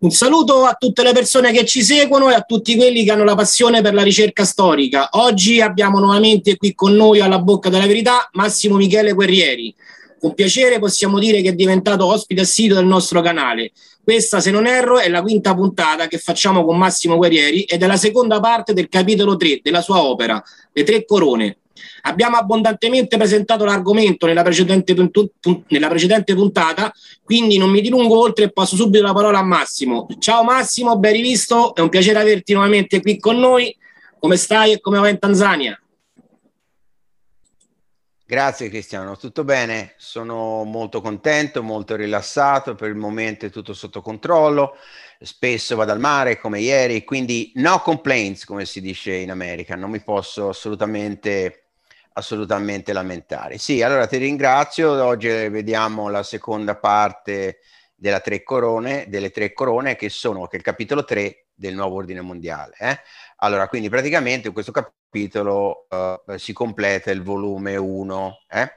Un saluto a tutte le persone che ci seguono e a tutti quelli che hanno la passione per la ricerca storica. Oggi abbiamo nuovamente qui con noi alla bocca della verità Massimo Michele Guerrieri. Con piacere possiamo dire che è diventato ospite assiduo del nostro canale. Questa, se non erro, è la quinta puntata che facciamo con Massimo Guerrieri ed è la seconda parte del capitolo 3 della sua opera, Le Tre Corone, Abbiamo abbondantemente presentato l'argomento nella precedente, puntu- pun- nella precedente, puntata, quindi non mi dilungo oltre e passo subito la parola a Massimo. Ciao Massimo, ben rivisto, è un piacere averti nuovamente qui con noi. Come stai e come va in Tanzania? Grazie Cristiano, tutto bene? Sono molto contento, molto rilassato, per il momento è tutto sotto controllo spesso vado al mare come ieri, quindi no complaints come si dice in America, non mi posso assolutamente, assolutamente lamentare. Sì, allora ti ringrazio, oggi eh, vediamo la seconda parte della tre corone, delle tre corone che sono che il capitolo 3 del nuovo ordine mondiale. Eh? Allora, quindi praticamente in questo capitolo uh, si completa il volume 1. Eh?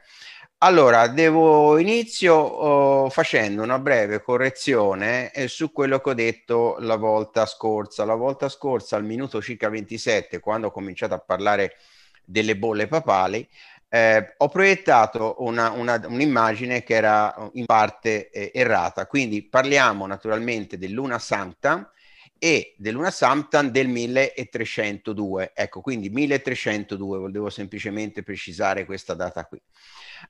Allora, devo inizio oh, facendo una breve correzione eh, su quello che ho detto la volta scorsa. La volta scorsa, al minuto circa 27, quando ho cominciato a parlare delle bolle papali, eh, ho proiettato una, una, un'immagine che era in parte eh, errata. Quindi parliamo naturalmente dell'una santa, e dell'una Samtan del 1302. Ecco, quindi 1302, volevo semplicemente precisare questa data qui.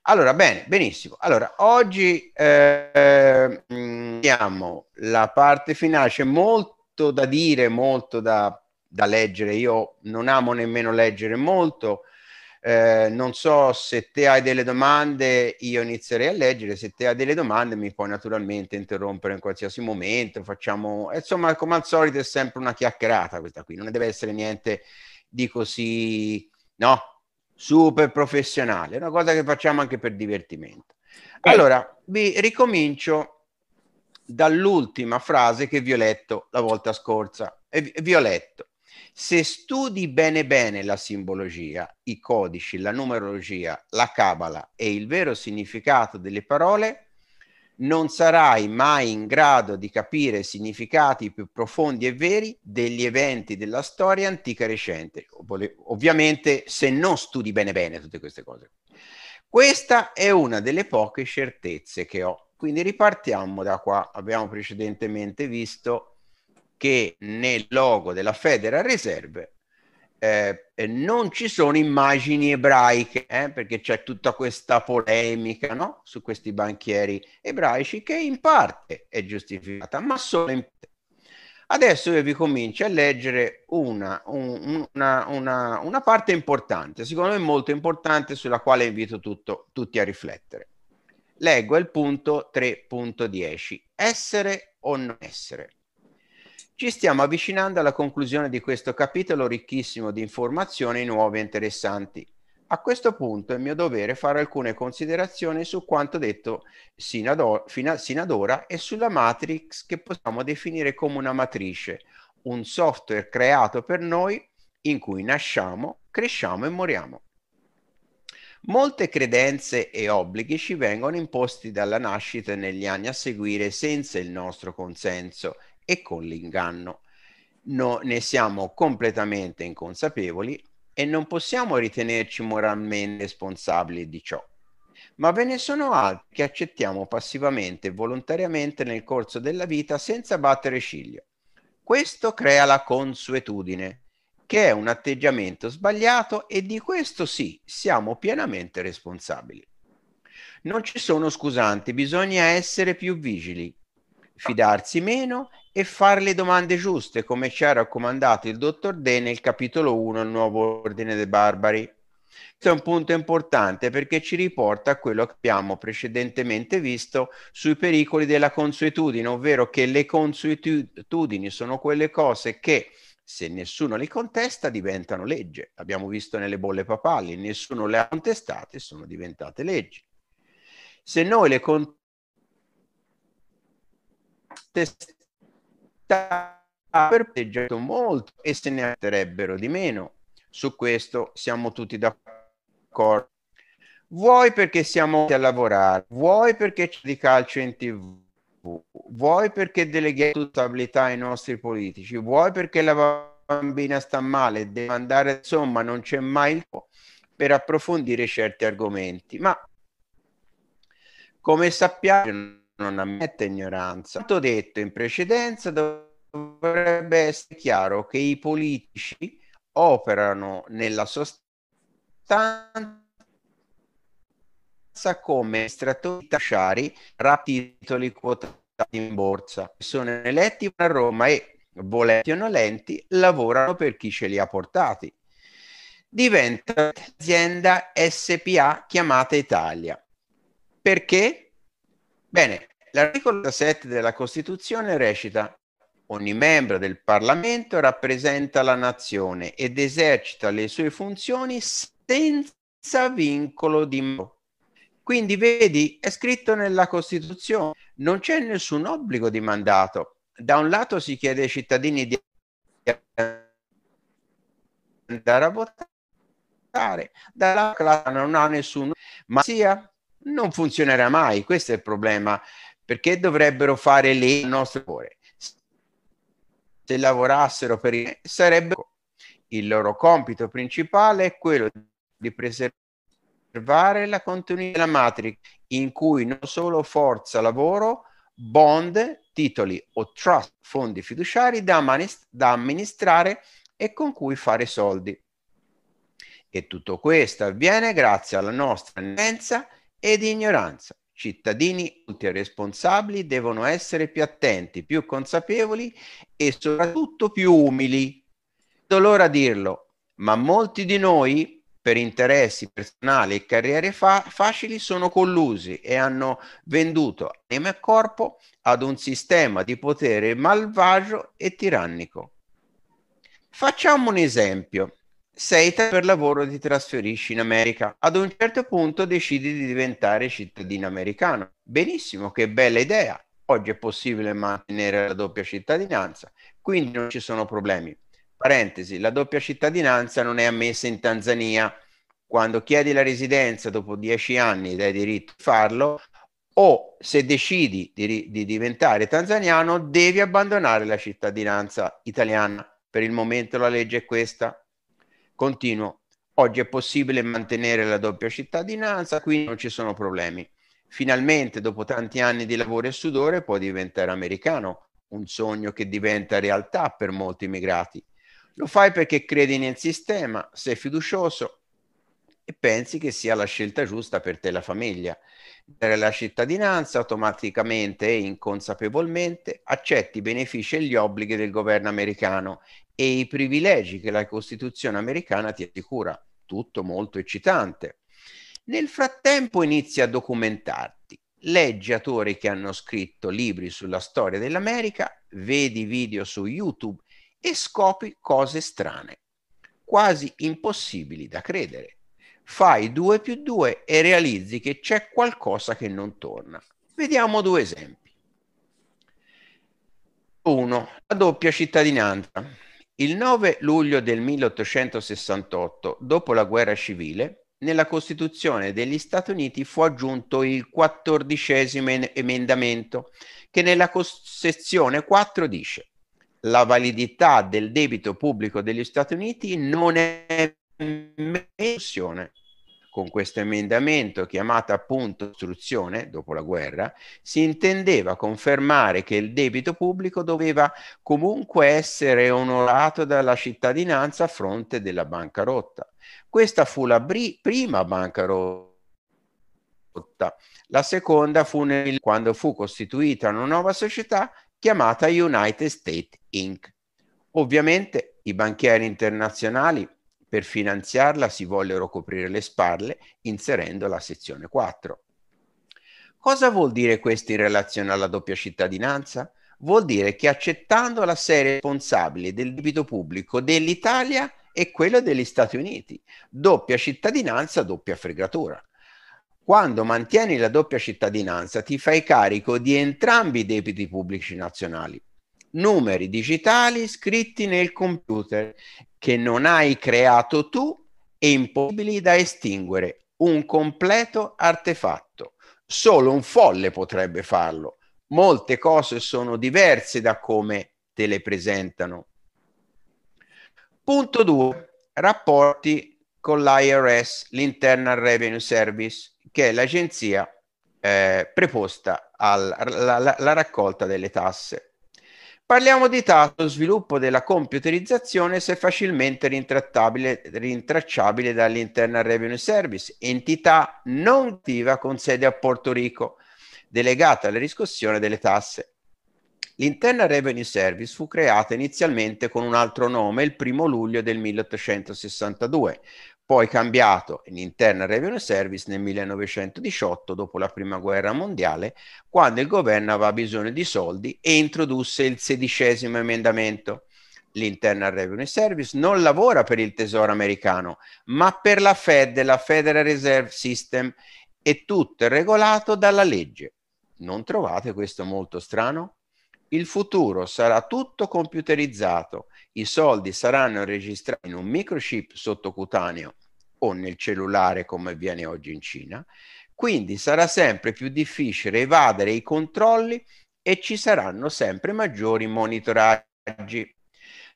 Allora, bene, benissimo. Allora, oggi eh, abbiamo mm, la parte finale, c'è molto da dire, molto da, da leggere. Io non amo nemmeno leggere molto, eh, non so se te hai delle domande, io inizierei a leggere, se te hai delle domande mi puoi naturalmente interrompere in qualsiasi momento, facciamo, eh, insomma come al solito è sempre una chiacchierata questa qui, non deve essere niente di così, no, super professionale, è una cosa che facciamo anche per divertimento. Allora, vi ricomincio dall'ultima frase che vi ho letto la volta scorsa, e vi ho letto se studi bene bene la simbologia, i codici, la numerologia, la cabala e il vero significato delle parole, non sarai mai in grado di capire significati più profondi e veri degli eventi della storia antica recente, ovviamente se non studi bene bene tutte queste cose. Questa è una delle poche certezze che ho. Quindi ripartiamo da qua. Abbiamo precedentemente visto che nel logo della Federal Reserve eh, non ci sono immagini ebraiche, eh, perché c'è tutta questa polemica no? su questi banchieri ebraici che in parte è giustificata, ma solo in parte. Adesso io vi comincio a leggere una, un, una, una, una parte importante, secondo me molto importante, sulla quale invito tutto, tutti a riflettere. Leggo il punto 3.10, essere o non essere. Ci stiamo avvicinando alla conclusione di questo capitolo ricchissimo di informazioni nuove e interessanti. A questo punto è mio dovere fare alcune considerazioni su quanto detto sino ad, o- a- sino ad ora e sulla matrix che possiamo definire come una matrice, un software creato per noi in cui nasciamo, cresciamo e moriamo. Molte credenze e obblighi ci vengono imposti dalla nascita negli anni a seguire senza il nostro consenso e con l'inganno. No, ne siamo completamente inconsapevoli e non possiamo ritenerci moralmente responsabili di ciò. Ma ve ne sono altri che accettiamo passivamente e volontariamente nel corso della vita senza battere ciglio. Questo crea la consuetudine, che è un atteggiamento sbagliato e di questo sì, siamo pienamente responsabili. Non ci sono scusanti, bisogna essere più vigili, fidarsi meno e fare le domande giuste, come ci ha raccomandato il dottor De nel capitolo 1 Il nuovo ordine dei barbari. Questo è un punto importante perché ci riporta a quello che abbiamo precedentemente visto sui pericoli della consuetudine, ovvero che le consuetudini sono quelle cose che se nessuno le contesta diventano legge. Abbiamo visto nelle bolle papali, nessuno le ha contestate, sono diventate leggi. Se noi le contestiamo per proteggerlo molto e se ne atterebbero di meno. Su questo siamo tutti d'accordo. Vuoi perché siamo a lavorare, vuoi perché c'è di calcio in tv, vuoi perché deleghiamo responsabilità ai nostri politici, vuoi perché la bambina sta male, deve andare, insomma non c'è mai il tempo per approfondire certi argomenti. Ma come sappiamo non ammette ignoranza. Quanto detto in precedenza dovrebbe essere chiaro che i politici operano nella sostanza come estrattori tasciari rapidi titoli quotati in borsa. Sono eletti a Roma e, volenti o nolenti, lavorano per chi ce li ha portati. Diventa azienda SPA chiamata Italia. Perché? Bene, l'articolo 7 della Costituzione recita Ogni membro del Parlamento rappresenta la nazione ed esercita le sue funzioni senza vincolo di mandato. Quindi vedi, è scritto nella Costituzione, non c'è nessun obbligo di mandato. Da un lato si chiede ai cittadini di andare a votare, dall'altro non ha nessuno, ma sia non funzionerà mai, questo è il problema, perché dovrebbero fare lì il nostro lavoro? Se lavorassero per il sarebbe il loro compito principale è quello di preservare la continuità della matrix in cui non solo forza lavoro, bond, titoli o trust, fondi fiduciari da, manist- da amministrare e con cui fare soldi. E tutto questo avviene grazie alla nostra tendenza e di ignoranza. Cittadini tutti responsabili devono essere più attenti, più consapevoli e soprattutto più umili. Dolora dirlo, ma molti di noi per interessi personali e carriere fa- facili sono collusi e hanno venduto anima e corpo ad un sistema di potere malvagio e tirannico. Facciamo un esempio sei Italiano per lavoro ti trasferisci in America. Ad un certo punto decidi di diventare cittadino americano. Benissimo, che bella idea. Oggi è possibile mantenere la doppia cittadinanza, quindi non ci sono problemi. Parentesi, la doppia cittadinanza non è ammessa in Tanzania. Quando chiedi la residenza dopo dieci anni ed hai diritto a farlo, o se decidi di, di, diventare tanzaniano devi abbandonare la cittadinanza italiana. Per il momento la legge è questa, Continuo. Oggi è possibile mantenere la doppia cittadinanza, quindi non ci sono problemi. Finalmente, dopo tanti anni di lavoro e sudore, può diventare americano, un sogno che diventa realtà per molti immigrati. Lo fai perché credi nel sistema, sei fiducioso e pensi che sia la scelta giusta per te e la famiglia. Dare la cittadinanza automaticamente e inconsapevolmente accetti i benefici e gli obblighi del governo americano e i privilegi che la Costituzione americana ti assicura. Tutto molto eccitante. Nel frattempo inizi a documentarti. Leggi autori che hanno scritto libri sulla storia dell'America, vedi video su YouTube e scopri cose strane, quasi impossibili da credere. Fai due più due e realizzi che c'è qualcosa che non torna. Vediamo due esempi. 1. La doppia cittadinanza. Il 9 luglio del 1868, dopo la guerra civile, nella Costituzione degli Stati Uniti fu aggiunto il quattordicesimo emendamento che nella sezione 4 dice la validità del debito pubblico degli Stati Uniti non è meno con questo emendamento, chiamato appunto istruzione dopo la guerra, si intendeva confermare che il debito pubblico doveva comunque essere onorato dalla cittadinanza a fronte della bancarotta. Questa fu la prima bancarotta. La seconda fu nel, quando fu costituita una nuova società chiamata United States Inc. Ovviamente i banchieri internazionali per finanziarla si vollero coprire le spalle inserendo la sezione 4. Cosa vuol dire questo in relazione alla doppia cittadinanza? Vuol dire che accettando la serie responsabile del debito pubblico dell'Italia e quello degli Stati Uniti, doppia cittadinanza, doppia fregatura. Quando mantieni la doppia cittadinanza ti fai carico di entrambi i debiti pubblici nazionali, numeri digitali scritti nel computer che non hai creato tu e impossibili da estinguere, un completo artefatto. Solo un folle potrebbe farlo. Molte cose sono diverse da come te le presentano. Punto 2. Rapporti con l'IRS, l'Internal Revenue Service, che è l'agenzia eh, preposta alla, alla, alla raccolta delle tasse. Parliamo di Tato, sviluppo della computerizzazione se facilmente rintracciabile dall'Internal Revenue Service, entità non attiva con sede a Porto Rico, delegata alla riscossione delle tasse. L'Internal Revenue Service fu creata inizialmente con un altro nome il 1 luglio del 1862, poi cambiato in Internal Revenue Service nel 1918, dopo la Prima Guerra Mondiale, quando il governo aveva bisogno di soldi e introdusse il sedicesimo emendamento. L'Internal Revenue Service non lavora per il tesoro americano, ma per la Fed, la Federal Reserve System, e tutto è regolato dalla legge. Non trovate questo molto strano? Il futuro sarà tutto computerizzato i soldi saranno registrati in un microchip sottocutaneo o nel cellulare come avviene oggi in Cina, quindi sarà sempre più difficile evadere i controlli e ci saranno sempre maggiori monitoraggi.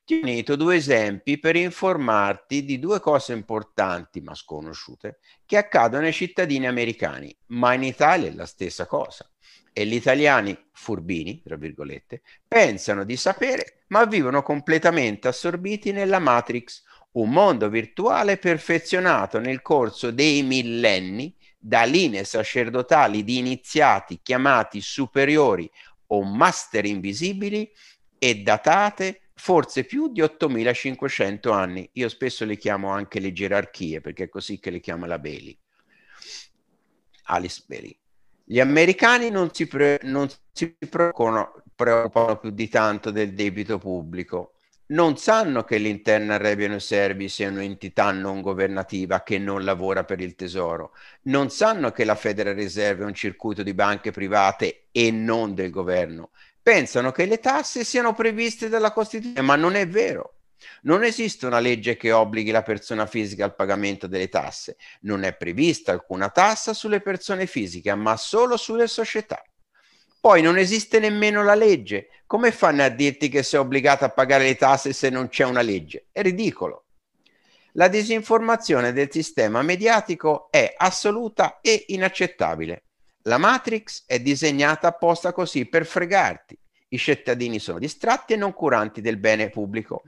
Ti ho unito due esempi per informarti di due cose importanti ma sconosciute che accadono ai cittadini americani, ma in Italia è la stessa cosa e gli italiani furbini, tra virgolette, pensano di sapere, ma vivono completamente assorbiti nella Matrix, un mondo virtuale perfezionato nel corso dei millenni da linee sacerdotali di iniziati chiamati superiori o master invisibili e datate forse più di 8500 anni. Io spesso le chiamo anche le gerarchie, perché è così che le chiama la Bailey, Alice Bailey. Gli americani non si, pre- non si preoccupano, preoccupano più di tanto del debito pubblico. Non sanno che l'Internal Revenue Service è un'entità non governativa che non lavora per il tesoro. Non sanno che la Federal Reserve è un circuito di banche private e non del governo. Pensano che le tasse siano previste dalla Costituzione, ma non è vero. Non esiste una legge che obblighi la persona fisica al pagamento delle tasse, non è prevista alcuna tassa sulle persone fisiche, ma solo sulle società. Poi non esiste nemmeno la legge. Come fanno a dirti che sei obbligato a pagare le tasse se non c'è una legge? È ridicolo. La disinformazione del sistema mediatico è assoluta e inaccettabile. La Matrix è disegnata apposta così per fregarti. I cittadini sono distratti e non curanti del bene pubblico.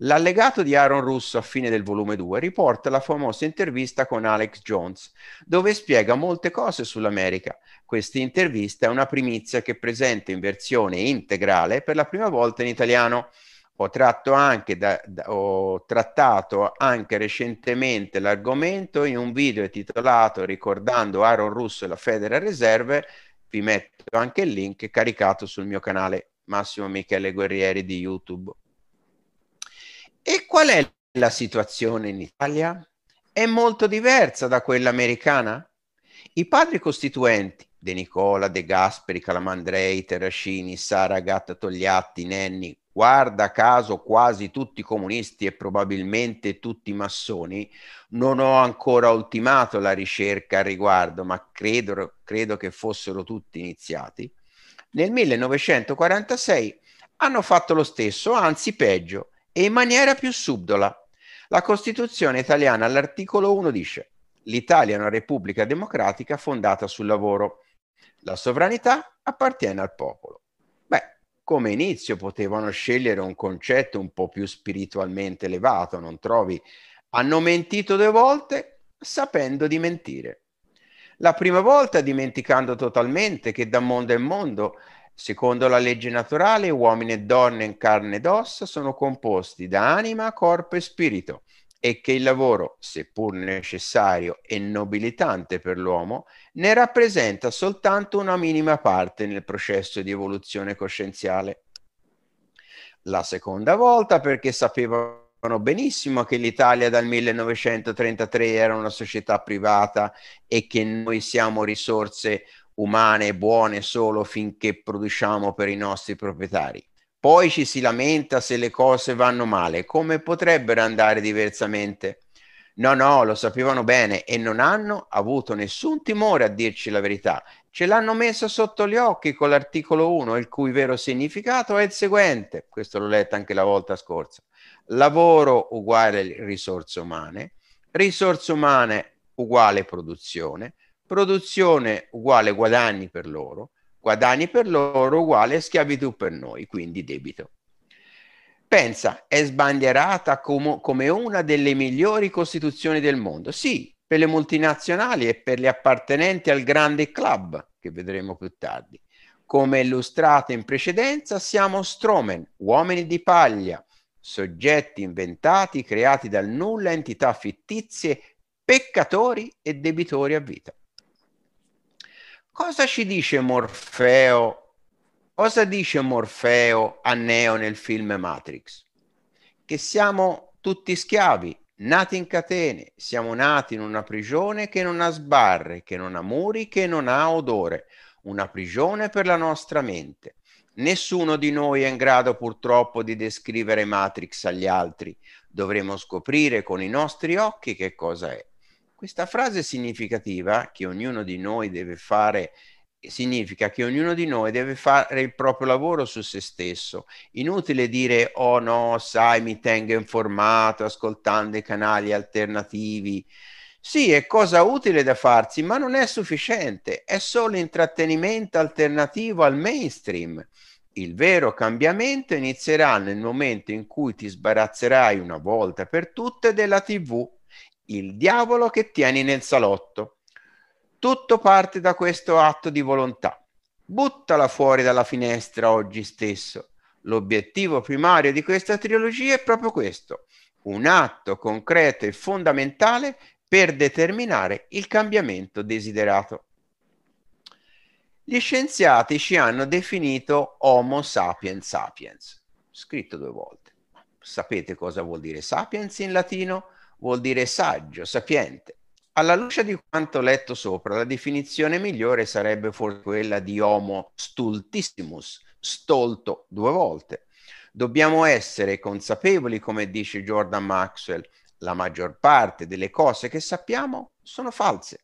L'allegato di Aaron Russo a fine del volume 2 riporta la famosa intervista con Alex Jones, dove spiega molte cose sull'America. Questa intervista è una primizia che presento in versione integrale per la prima volta in italiano. Ho, anche da, da, ho trattato anche recentemente l'argomento in un video intitolato Ricordando Aaron Russo e la Federal Reserve. Vi metto anche il link caricato sul mio canale Massimo Michele Guerrieri di YouTube. E qual è la situazione in Italia? È molto diversa da quella americana? I padri costituenti, De Nicola, De Gasperi, Calamandrei, Terracini, Sara Gatta Togliatti, Nenni, guarda caso quasi tutti comunisti e probabilmente tutti massoni, non ho ancora ultimato la ricerca al riguardo, ma credo, credo che fossero tutti iniziati, nel 1946 hanno fatto lo stesso, anzi peggio, e in maniera più subdola. La Costituzione italiana all'articolo 1 dice l'Italia è una repubblica democratica fondata sul lavoro. La sovranità appartiene al popolo. Beh, come inizio potevano scegliere un concetto un po' più spiritualmente elevato, non trovi? Hanno mentito due volte sapendo di mentire. La prima volta dimenticando totalmente che da mondo è mondo Secondo la legge naturale, uomini e donne in carne ed ossa sono composti da anima, corpo e spirito e che il lavoro, seppur necessario e nobilitante per l'uomo, ne rappresenta soltanto una minima parte nel processo di evoluzione coscienziale. La seconda volta perché sapevano benissimo che l'Italia dal 1933 era una società privata e che noi siamo risorse umane buone solo finché produciamo per i nostri proprietari. Poi ci si lamenta se le cose vanno male, come potrebbero andare diversamente? No, no, lo sapevano bene e non hanno avuto nessun timore a dirci la verità. Ce l'hanno messa sotto gli occhi con l'articolo 1, il cui vero significato è il seguente. Questo l'ho letto anche la volta scorsa. Lavoro uguale risorse umane, risorse umane uguale produzione, Produzione uguale guadagni per loro, guadagni per loro uguale schiavitù per noi, quindi debito. Pensa, è sbandierata com- come una delle migliori costituzioni del mondo. Sì, per le multinazionali e per le appartenenti al grande club, che vedremo più tardi. Come illustrato in precedenza, siamo stromen, uomini di paglia, soggetti inventati, creati dal nulla, entità fittizie, peccatori e debitori a vita. Cosa ci dice Morfeo? Cosa dice Morfeo a Neo nel film Matrix? Che siamo tutti schiavi, nati in catene, siamo nati in una prigione che non ha sbarre, che non ha muri, che non ha odore, una prigione per la nostra mente. Nessuno di noi è in grado purtroppo di descrivere Matrix agli altri. Dovremo scoprire con i nostri occhi che cosa è. Questa frase significativa che ognuno di noi deve fare significa che ognuno di noi deve fare il proprio lavoro su se stesso. Inutile dire oh no, sai, mi tengo informato ascoltando i canali alternativi. Sì, è cosa utile da farsi, ma non è sufficiente, è solo intrattenimento alternativo al mainstream. Il vero cambiamento inizierà nel momento in cui ti sbarazzerai una volta per tutte della TV il diavolo che tieni nel salotto. Tutto parte da questo atto di volontà. Buttala fuori dalla finestra oggi stesso. L'obiettivo primario di questa trilogia è proprio questo, un atto concreto e fondamentale per determinare il cambiamento desiderato. Gli scienziati ci hanno definito Homo sapiens sapiens, scritto due volte. Sapete cosa vuol dire sapiens in latino? vuol dire saggio, sapiente. Alla luce di quanto letto sopra, la definizione migliore sarebbe forse quella di homo stultissimus, stolto due volte. Dobbiamo essere consapevoli, come dice Jordan Maxwell, la maggior parte delle cose che sappiamo sono false.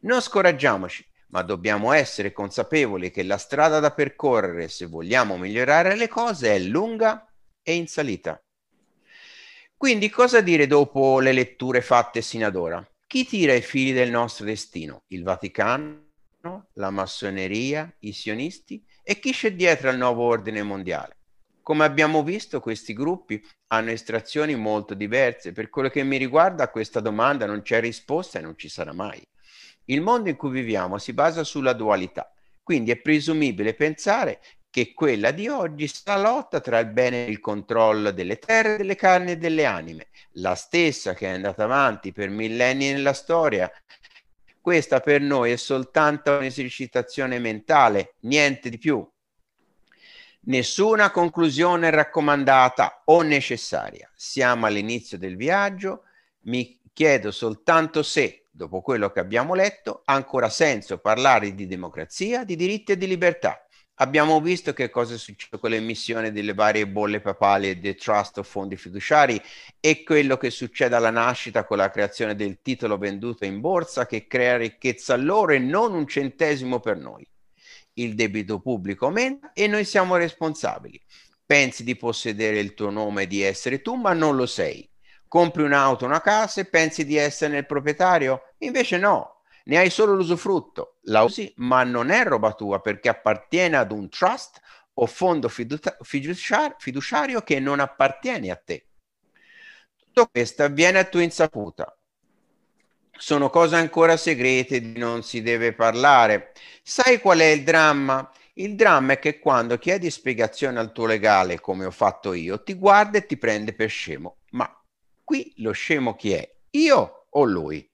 Non scoraggiamoci, ma dobbiamo essere consapevoli che la strada da percorrere se vogliamo migliorare le cose è lunga e in salita. Quindi cosa dire dopo le letture fatte sino ad ora? Chi tira i fili del nostro destino? Il Vaticano, la massoneria, i sionisti e chi c'è dietro al nuovo ordine mondiale? Come abbiamo visto, questi gruppi hanno estrazioni molto diverse. Per quello che mi riguarda, a questa domanda non c'è risposta e non ci sarà mai. Il mondo in cui viviamo si basa sulla dualità, quindi è presumibile pensare che quella di oggi sarà lotta tra il bene e il controllo delle terre, delle carni e delle anime, la stessa che è andata avanti per millenni nella storia. Questa per noi è soltanto un'esercitazione mentale, niente di più. Nessuna conclusione raccomandata o necessaria. Siamo all'inizio del viaggio, mi chiedo soltanto se, dopo quello che abbiamo letto, ha ancora senso parlare di democrazia, di diritti e di libertà Abbiamo visto che cosa è successo con l'emissione delle varie bolle papali e dei trust o fondi fiduciari e quello che succede alla nascita con la creazione del titolo venduto in borsa che crea ricchezza a loro e non un centesimo per noi. Il debito pubblico aumenta e noi siamo responsabili. Pensi di possedere il tuo nome e di essere tu, ma non lo sei. Compri un'auto, una casa e pensi di essere il proprietario? Invece no, ne hai solo l'usufrutto, la usi, ma non è roba tua perché appartiene ad un trust o fondo fiduciario che non appartiene a te. Tutto questo avviene a tua insaputa. Sono cose ancora segrete di non si deve parlare. Sai qual è il dramma? Il dramma è che quando chiedi spiegazione al tuo legale, come ho fatto io, ti guarda e ti prende per scemo. Ma qui lo scemo chi è? Io o lui?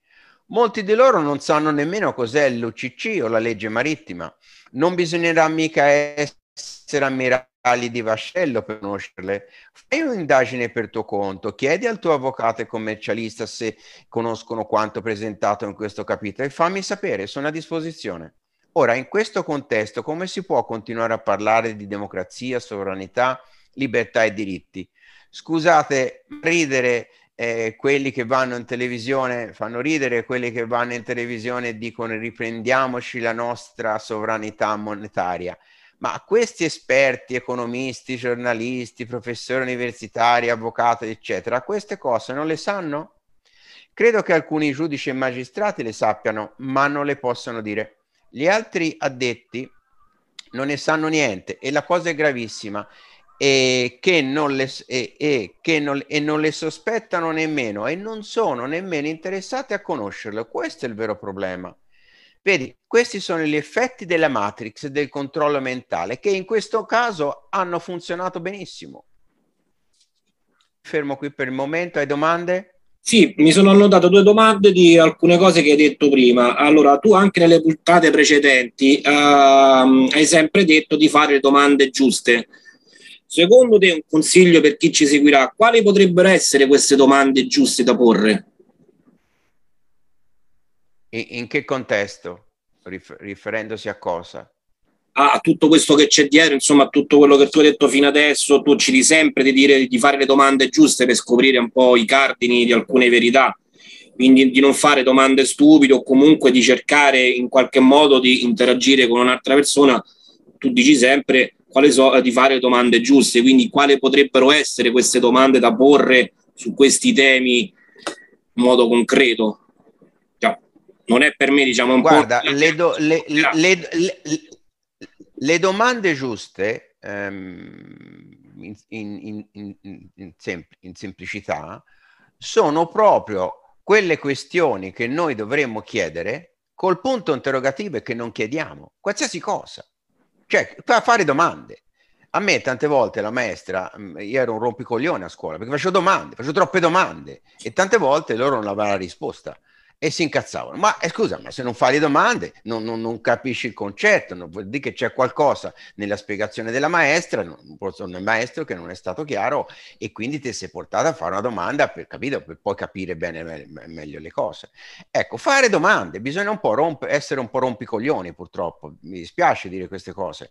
Molti di loro non sanno nemmeno cos'è l'UCC o la legge marittima. Non bisognerà mica essere ammiragli di vascello per conoscerle. Fai un'indagine per tuo conto, chiedi al tuo avvocato e commercialista se conoscono quanto presentato in questo capitolo e fammi sapere, sono a disposizione. Ora, in questo contesto, come si può continuare a parlare di democrazia, sovranità, libertà e diritti? Scusate, ridere eh, quelli che vanno in televisione fanno ridere, quelli che vanno in televisione dicono riprendiamoci la nostra sovranità monetaria. Ma questi esperti, economisti, giornalisti, professori universitari, avvocati, eccetera, queste cose non le sanno? Credo che alcuni giudici e magistrati le sappiano, ma non le possono dire. Gli altri addetti non ne sanno niente e la cosa è gravissima e che non le, e, e, che non, e non le sospettano nemmeno e non sono nemmeno interessate a conoscerlo. Questo è il vero problema. Vedi, questi sono gli effetti della matrix del controllo mentale che in questo caso hanno funzionato benissimo. Fermo qui per il momento, hai domande? Sì, mi sono annotato due domande di alcune cose che hai detto prima. Allora, tu anche nelle puntate precedenti uh, hai sempre detto di fare le domande giuste. Secondo te un consiglio per chi ci seguirà, quali potrebbero essere queste domande giuste da porre? In che contesto? riferendosi a cosa? A, tutto questo che c'è dietro, insomma, a tutto quello che tu hai detto fino adesso, tu ci di sempre di, dire, di fare le domande giuste per scoprire un po' i cardini di alcune verità, quindi di non fare domande stupide o comunque di cercare in qualche modo di interagire con un'altra persona, tu dici sempre quali sono eh, di fare domande giuste, quindi quali potrebbero essere queste domande da porre su questi temi in modo concreto. Cioè, non è per me, diciamo, un Guarda, po'... Le, do, le, le, le, domande giuste, ehm, in, in, in, sempl- in semplicità, sono proprio quelle questioni che noi dovremmo chiedere col punto interrogativo e che non chiediamo, qualsiasi cosa. Cioè, a fare domande. A me tante volte la maestra, mm, io ero un rompicoglione a scuola perché facevo domande, facevo troppe domande e tante volte loro non avevano la risposta e si incazzavano. Ma eh, scusa, ma se non fai le domande non, non, non capisci il concetto, non vuol dire che c'è qualcosa nella spiegazione della maestra, il maestro che non è stato chiaro e quindi ti sei portato a fare una domanda per, capito, per poi capire bene me, meglio le cose. Ecco, fare domande, bisogna un po' romp- essere un po' rompicoglioni purtroppo, mi dispiace dire queste cose.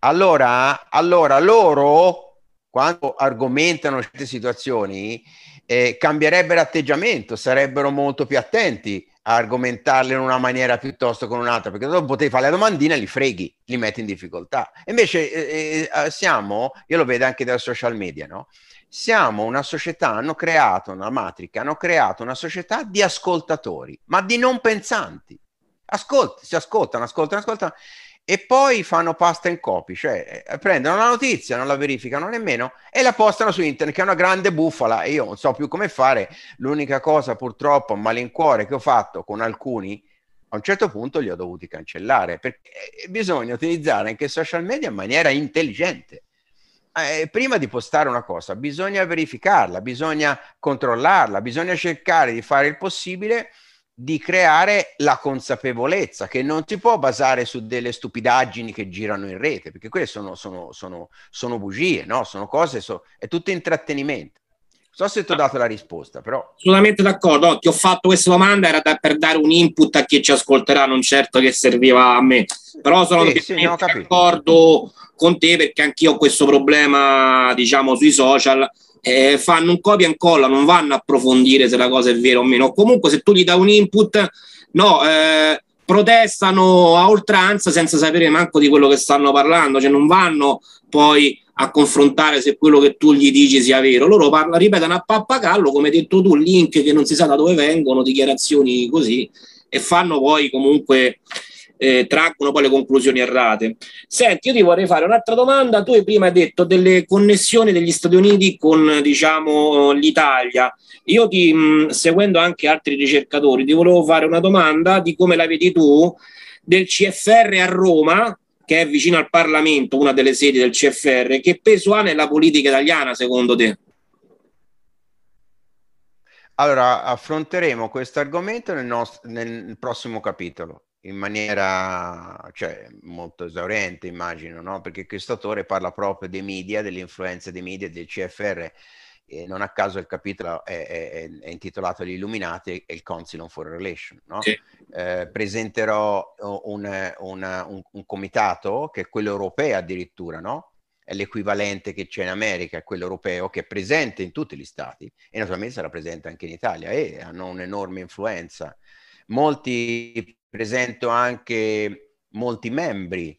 Allora, allora loro quando argomentano certe situazioni eh, cambierebbero atteggiamento, sarebbero molto più attenti a argomentarle in una maniera piuttosto che in un'altra, perché dopo potevi fare la domandina, li freghi, li metti in difficoltà. Invece eh, eh, eh siamo, io lo vedo anche dai social media, no? Siamo una società, hanno creato una matrica, hanno creato una società di ascoltatori, ma di non pensanti. Ascolti, si ascoltano, ascoltano, ascoltano e poi fanno pasta in copy, cioè eh, prendono la notizia, non la verificano nemmeno e la postano su internet, che è una grande bufala io non so più come fare. L'unica cosa purtroppo, malincuore, che ho fatto con alcuni, a un certo punto li ho dovuti cancellare, perché eh, bisogna utilizzare anche i social media in maniera intelligente. Eh, prima di postare una cosa bisogna verificarla, bisogna controllarla, bisogna cercare di fare il possibile di creare la consapevolezza che non si può basare su delle stupidaggini che girano in rete, perché quelle sono, sono, sono, sono bugie, no? sono cose, so, è tutto intrattenimento. Non so se ti ho ah. dato la risposta, però. Assolutamente d'accordo. ti ho fatto questa domanda, era da, per dare un input a chi ci ascolterà, non certo che serviva a me. Però sono sì, sì, d'accordo con te perché anch'io ho questo problema, diciamo, sui social eh, fanno un copia e incolla, non vanno a approfondire se la cosa è vera o meno. Comunque, se tu gli dai un input, no, eh, protestano a oltranza senza sapere manco di quello che stanno parlando, cioè non vanno poi a confrontare se quello che tu gli dici sia vero. Loro parla, ripetono a pappagallo, come hai detto tu, link che non si sa da dove vengono, dichiarazioni così, e fanno poi comunque eh, traggono poi le conclusioni errate. Senti, io ti vorrei fare un'altra domanda. Tu hai prima detto delle connessioni degli Stati Uniti con diciamo, l'Italia. Io ti, mh, mm, seguendo anche altri ricercatori, ti volevo fare una domanda di come la vedi tu del CFR a Roma, che è vicino al Parlamento, una delle sedi del CFR, che peso ha nella politica italiana secondo te? Allora, affronteremo questo argomento nel, nostro, nel prossimo capitolo in maniera cioè, molto esauriente, immagino, no? perché questo autore parla proprio dei media, dell'influenza dei media, del CFR. E non a caso il capitolo è, è, è intitolato Gli Illuminati e il Council on Foreign Relations. No? Sì. Eh, presenterò un, un, un, un, comitato che è quello europeo addirittura, no? è l'equivalente che c'è in America, quello europeo, che è presente in tutti gli stati e naturalmente sarà presente anche in Italia e hanno un'enorme influenza. Molti presento anche molti membri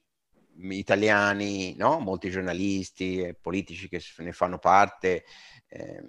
italiani, no? molti giornalisti e politici che ne fanno parte. Eh,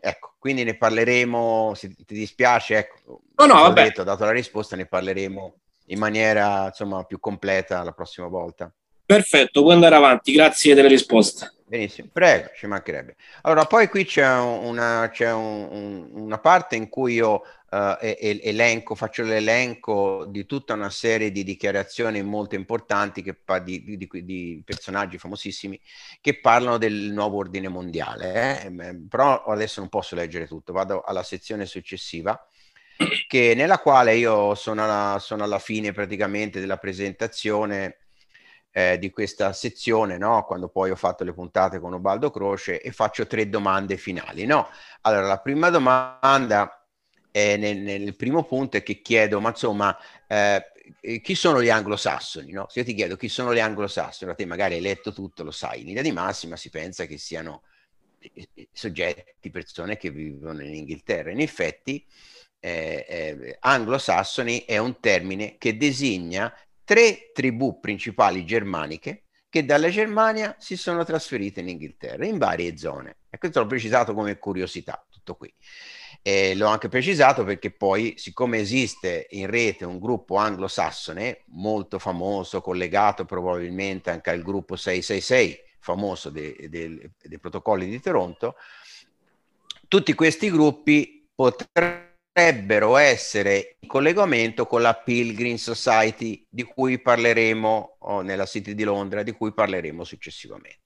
ecco, quindi ne parleremo, se ti dispiace, ecco, no, no, vabbè. detto, ho dato la risposta, ne parleremo in maniera insomma più completa la prossima volta. Perfetto, puoi andare avanti, grazie delle risposte. Benissimo, prego, ci mancherebbe. Allora, poi qui c'è, una, c'è un, un, una parte in cui io Uh, eh, elenco, faccio l'elenco di tutta una serie di dichiarazioni molto importanti che, di, di, di, personaggi famosissimi che parlano del nuovo ordine mondiale. Eh? Ehm, ehm, però adesso non posso leggere tutto, vado alla sezione successiva, che, nella quale io sono alla, sono alla fine praticamente della presentazione. Eh, di questa sezione, no? quando poi ho fatto le puntate con Ubaldo Croce e faccio tre domande finali. No? Allora, la prima domanda eh, nel, nel, primo punto è che chiedo, ma insomma, eh, chi sono gli anglosassoni? No? Se io ti chiedo chi sono gli anglosassoni, te magari hai letto tutto, lo sai, in linea di massima si pensa che siano eh, eh, soggetti, persone che vivono in Inghilterra. In effetti, eh, eh, anglosassoni è un termine che designa tre tribù principali germaniche che dalla Germania si sono trasferite in Inghilterra in varie zone. E questo ecco, l'ho precisato come curiosità, tutto qui. Eh, l'ho anche precisato perché poi, siccome esiste in rete un gruppo anglosassone molto famoso, collegato probabilmente anche al gruppo 666, famoso dei, dei, dei protocolli di Toronto, tutti questi gruppi potrebbero essere in collegamento con la Pilgrim Society di cui parleremo, nella City di Londra, di cui parleremo successivamente.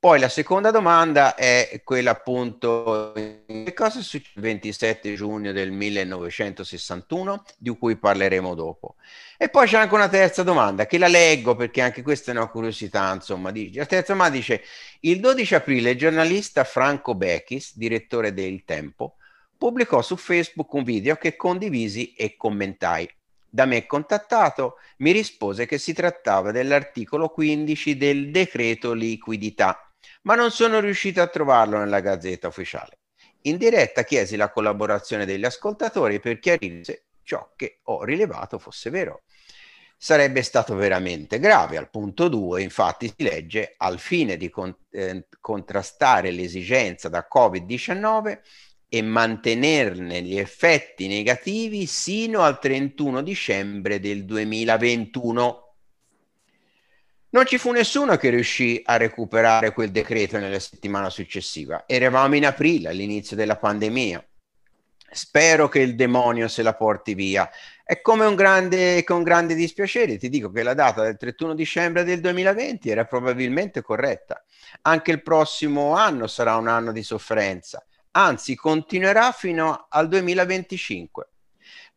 Poi la seconda domanda è quella appunto, che cosa succede il 27 giugno del 1961, di cui parleremo dopo. E poi c'è anche una terza domanda, che la leggo perché anche questa è una curiosità, insomma. La terza domanda dice, il 12 aprile il giornalista Franco Bechis, direttore del Tempo, pubblicò su Facebook un video che condivisi e commentai. Da me contattato mi rispose che si trattava dell'articolo 15 del decreto liquidità ma non sono riuscito a trovarlo nella Gazzetta Ufficiale. In diretta chiesi la collaborazione degli ascoltatori per chiarire se ciò che ho rilevato fosse vero. Sarebbe stato veramente grave. Al punto 2, infatti, si legge, al fine di con- eh, contrastare l'esigenza da Covid-19 e mantenerne gli effetti negativi sino al 31 dicembre del 2021 non ci fu nessuno che riuscì a recuperare quel decreto nella settimana successiva. Eravamo in aprile, all'inizio della pandemia. Spero che il demonio se la porti via. È come un grande, con grande dispiacere, ti dico che la data del 31 dicembre del 2020 era probabilmente corretta. Anche il prossimo anno sarà un anno di sofferenza, anzi continuerà fino al 2025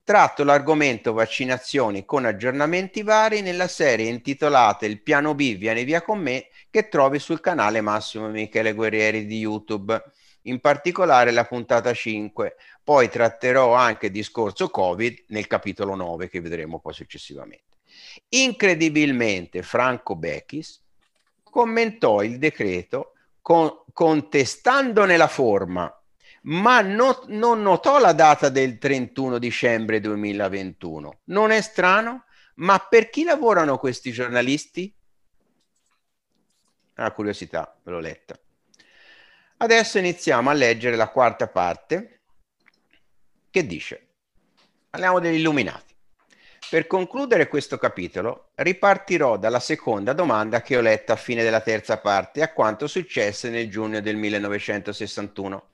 tratto l'argomento vaccinazioni con aggiornamenti vari nella serie intitolata Il piano B viene via con me che trovi sul canale Massimo Michele Guerrieri di YouTube, in particolare la puntata 5. Poi tratterò anche il discorso Covid nel capitolo 9 che vedremo poi successivamente. Incredibilmente Franco Bechis commentò il decreto con- contestandone la forma ma not- non notò la data del 31 dicembre 2021. Non è strano? Ma per chi lavorano questi giornalisti? Una curiosità, ve l'ho letta. Adesso iniziamo a leggere la quarta parte che dice, parliamo degli illuminati. Per concludere questo capitolo ripartirò dalla seconda domanda che ho letta a fine della terza parte a quanto successe nel giugno del 1961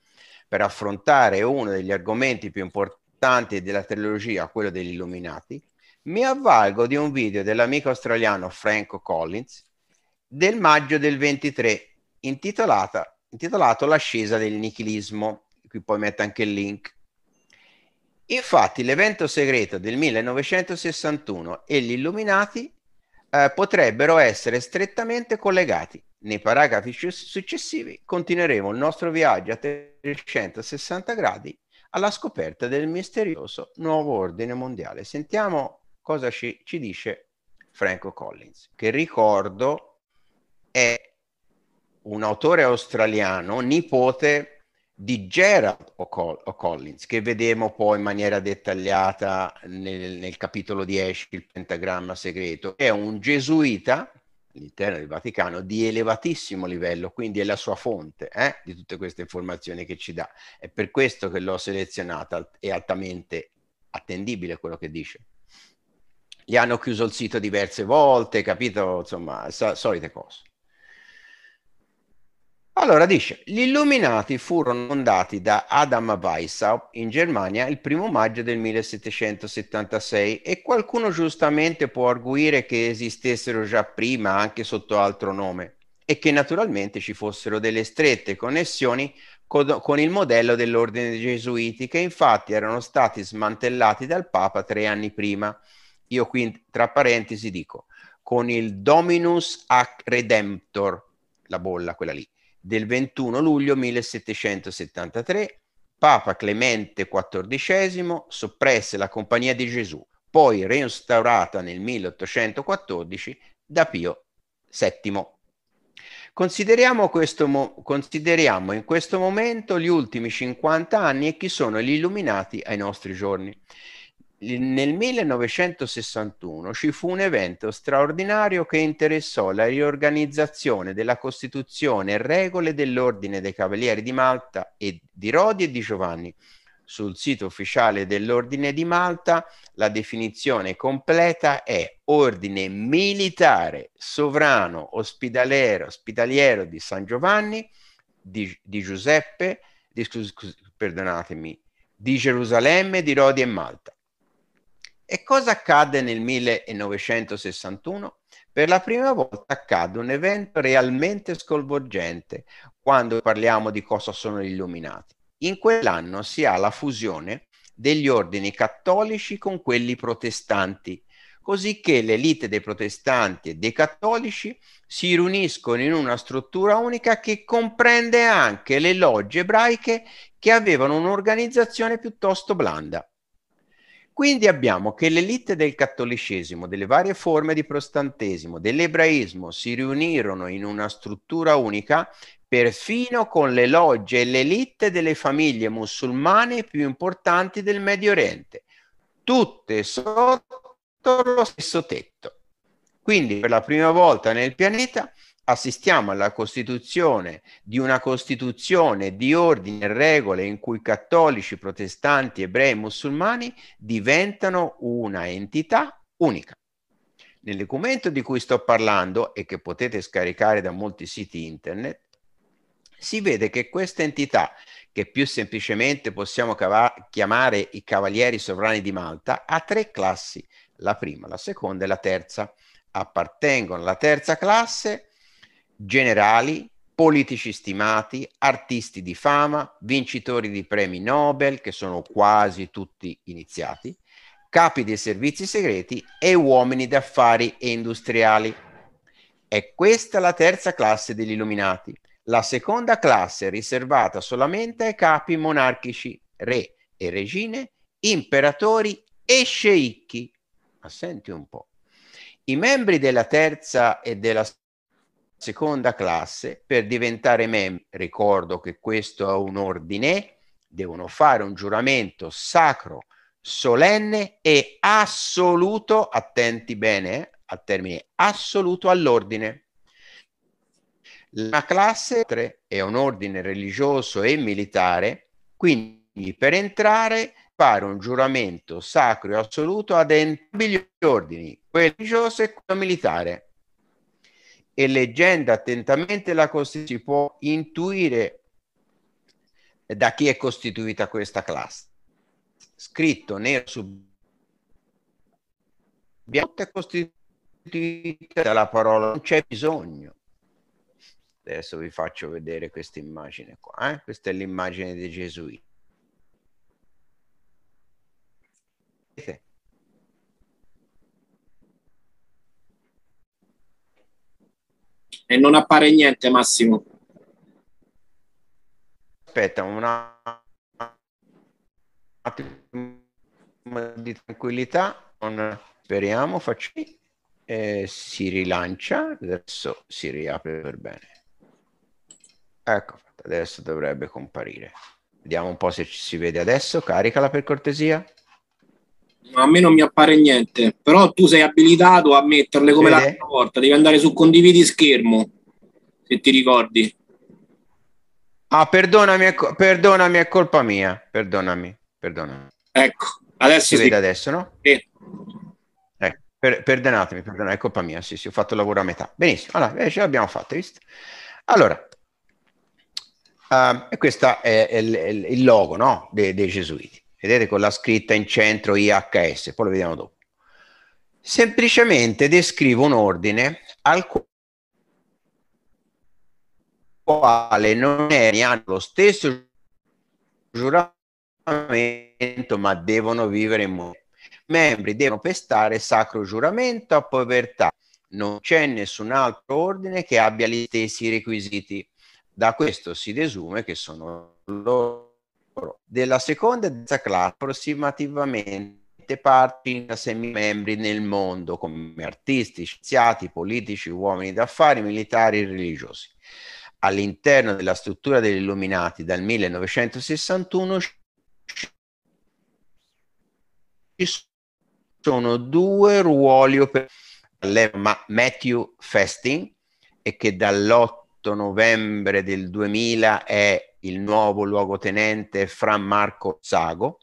per affrontare uno degli argomenti più importanti della trilogia, quello degli Illuminati, mi avvalgo di un video dell'amico australiano Franco Collins del maggio del 23 intitolato L'ascesa del nichilismo, qui poi metto anche il link. Infatti l'evento segreto del 1961 e gli Illuminati eh, potrebbero essere strettamente collegati. Nei paragrafi successivi continueremo il nostro viaggio a 360 gradi alla scoperta del misterioso nuovo ordine mondiale. Sentiamo cosa ci, ci dice Franco Collins, che ricordo è un autore australiano, nipote di Gerald O'Collins, che vedremo poi in maniera dettagliata nel, nel capitolo 10, il pentagramma segreto. È un gesuita all'interno del Vaticano di elevatissimo livello, quindi è la sua fonte eh, di tutte queste informazioni che ci dà. È per questo che l'ho selezionata, è altamente attendibile quello che dice. Gli hanno chiuso il sito diverse volte, capito? Insomma, solite cose. Allora dice, gli illuminati furono fondati da Adam Weissau in Germania il primo maggio del 1776 e qualcuno giustamente può arguire che esistessero già prima anche sotto altro nome e che naturalmente ci fossero delle strette connessioni con, con il modello dell'ordine dei gesuiti che infatti erano stati smantellati dal Papa tre anni prima. Io qui tra parentesi dico con il Dominus ac Redemptor, la bolla quella lì del 21 luglio 1773, Papa Clemente XIV soppresse la Compagnia di Gesù, poi reinstaurata nel 1814 da Pio VII. Consideriamo, questo, consideriamo, in questo momento gli ultimi 50 anni e chi sono gli illuminati ai nostri giorni nel 1961 ci fu un evento straordinario che interessò la riorganizzazione della Costituzione e regole dell'Ordine dei Cavalieri di Malta e di Rodi e di Giovanni. Sul sito ufficiale dell'Ordine di Malta la definizione completa è Ordine Militare Sovrano Ospedaliero, ospedaliero di San Giovanni di, di Giuseppe, di, scus, perdonatemi, di Gerusalemme, di Rodi e Malta. E cosa accade nel 1961? Per la prima volta accade un evento realmente sconvolgente quando parliamo di cosa sono gli illuminati. In quell'anno si ha la fusione degli ordini cattolici con quelli protestanti, così che l'elite dei protestanti e dei cattolici si riuniscono in una struttura unica che comprende anche le logge ebraiche che avevano un'organizzazione piuttosto blanda. Quindi abbiamo che l'elite del cattolicesimo, delle varie forme di prostantesimo, dell'ebraismo si riunirono in una struttura unica perfino con le logge e l'elite delle famiglie musulmane più importanti del Medio Oriente, tutte sotto lo stesso tetto. Quindi per la prima volta nel pianeta assistiamo alla costituzione di una costituzione di ordine e regole in cui cattolici, protestanti, ebrei e musulmani diventano una entità unica. Nel documento di cui sto parlando e che potete scaricare da molti siti internet, si vede che questa entità, che più semplicemente possiamo cava- chiamare i Cavalieri Sovrani di Malta, ha tre classi, la prima, la seconda e la terza. Appartengono alla terza classe generali, politici stimati, artisti di fama, vincitori di premi Nobel, che sono quasi tutti iniziati, capi dei servizi segreti e uomini d'affari e industriali. È questa la terza classe degli illuminati. La seconda classe è riservata solamente ai capi monarchici, re e regine, imperatori e sceicchi. Assenti un po'. I membri della terza e della seconda classe per diventare membri. Ricordo che questo è un ordine, devono fare un giuramento sacro, solenne e assoluto, attenti bene eh, al termine assoluto all'ordine. La classe 3 è un ordine religioso e militare, quindi per entrare fare un giuramento sacro e assoluto ad entrambi gli ordini, quello religioso e quello militare e leggendo attentamente la Costituzione si può intuire da chi è costituita questa classe. Scritto nero su bianco è costituita dalla parola non c'è bisogno. Adesso vi faccio vedere questa immagine qua. Eh? Questa è l'immagine dei Gesuiti. e non appare niente Massimo. Aspetta, un attimo di tranquillità, speriamo, facciamo, eh, si rilancia, adesso si riapre per bene. Ecco, adesso dovrebbe comparire. Vediamo un po' se ci si vede adesso, caricala per cortesia a me non mi appare niente, però tu sei abilitato a metterle come Vede? l'altra volta, devi andare su condividi schermo, se ti ricordi. Ah, perdonami, è co- perdonami, è colpa mia, perdonami, perdonami. Ecco, adesso si sì. vede adesso, no? Sì. Eh, per, perdonatemi, perdonatemi, è colpa mia, sì, sì, ho fatto il lavoro a metà. Benissimo, allora, eh, ce l'abbiamo fatta, visto? Allora, uh, ah, questo è, il, il, il logo, no? De, dei gesuiti vedete con la scritta in centro IHS, poi lo vediamo dopo. Semplicemente descrivo un ordine al quale non è neanche lo stesso giuramento, ma devono vivere in modo. Membri devono pestare sacro giuramento a povertà. Non c'è nessun altro ordine che abbia gli stessi requisiti. Da questo si desume che sono loro loro. Della seconda e terza classe approssimativamente parte da 6.000 membri nel mondo come artisti, scienziati, politici, uomini d'affari, militari e religiosi. All'interno della struttura degli Illuminati dal 1961 ci sono due ruoli operativi, Matthew Festing e che dall'8 novembre del 2000 è il nuovo luogotenente Fran Marco Sago,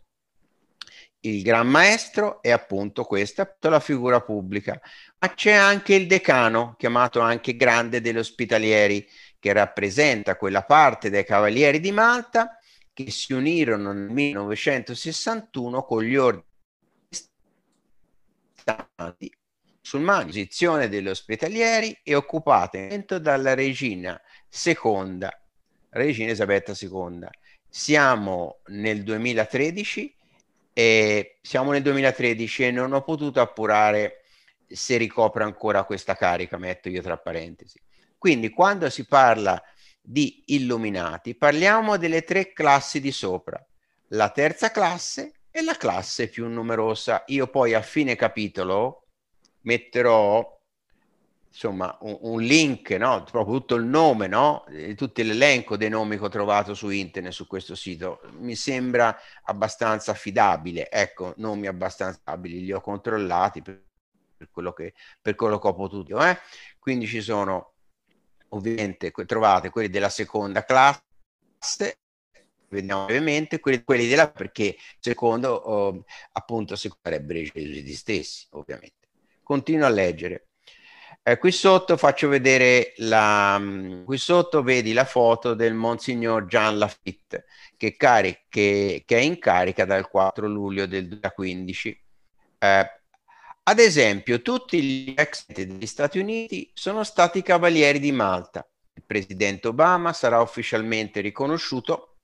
il Gran Maestro è appunto questa la figura pubblica, ma c'è anche il decano, chiamato anche Grande degli Ospitalieri, che rappresenta quella parte dei Cavalieri di Malta che si unirono nel 1961 con gli ordini musulmani, posizione degli ospitalieri e occupata dalla regina seconda regina Elisabetta II. Siamo nel 2013 e siamo nel 2013 e non ho potuto appurare se ricopre ancora questa carica, metto io tra parentesi. Quindi quando si parla di illuminati, parliamo delle tre classi di sopra, la terza classe e la classe più numerosa. Io poi a fine capitolo metterò insomma, un, un link, no? proprio tutto il nome, no? Eh, tutto l'elenco dei nomi che ho trovato su internet, su questo sito, mi sembra abbastanza affidabile. Ecco, nomi abbastanza affidabili, li ho controllati per, per, quello, che, per quello, che, ho potuto. Eh? Quindi ci sono, ovviamente, trovate quelli della seconda classe vediamo ovviamente quelli, quelli della perché secondo oh, appunto si sarebbero i gli stessi, ovviamente. Continuo a leggere. Eh, qui sotto faccio vedere la, mm, qui sotto vedi la foto del Monsignor Jean Lafitte che, cariche, che, che è in carica dal 4 luglio del 2015. Eh, ad esempio, tutti gli ex degli Stati Uniti sono stati cavalieri di Malta. Il presidente Obama sarà ufficialmente riconosciuto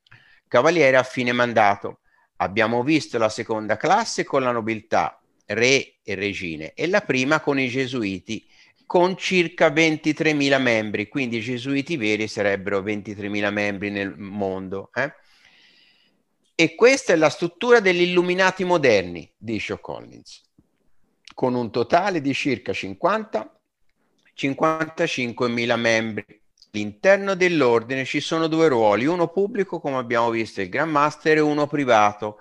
cavaliere a fine mandato. Abbiamo visto la seconda classe con la nobiltà, re e regine, e la prima con i gesuiti con circa 23.000 membri, quindi i gesuiti veri sarebbero 23.000 membri nel mondo. Eh? E questa è la struttura degli illuminati moderni, dice Collins, con un totale di circa 50-55.000 membri. All'interno dell'ordine ci sono due ruoli, uno pubblico, come abbiamo visto, il Grand Master, e uno privato,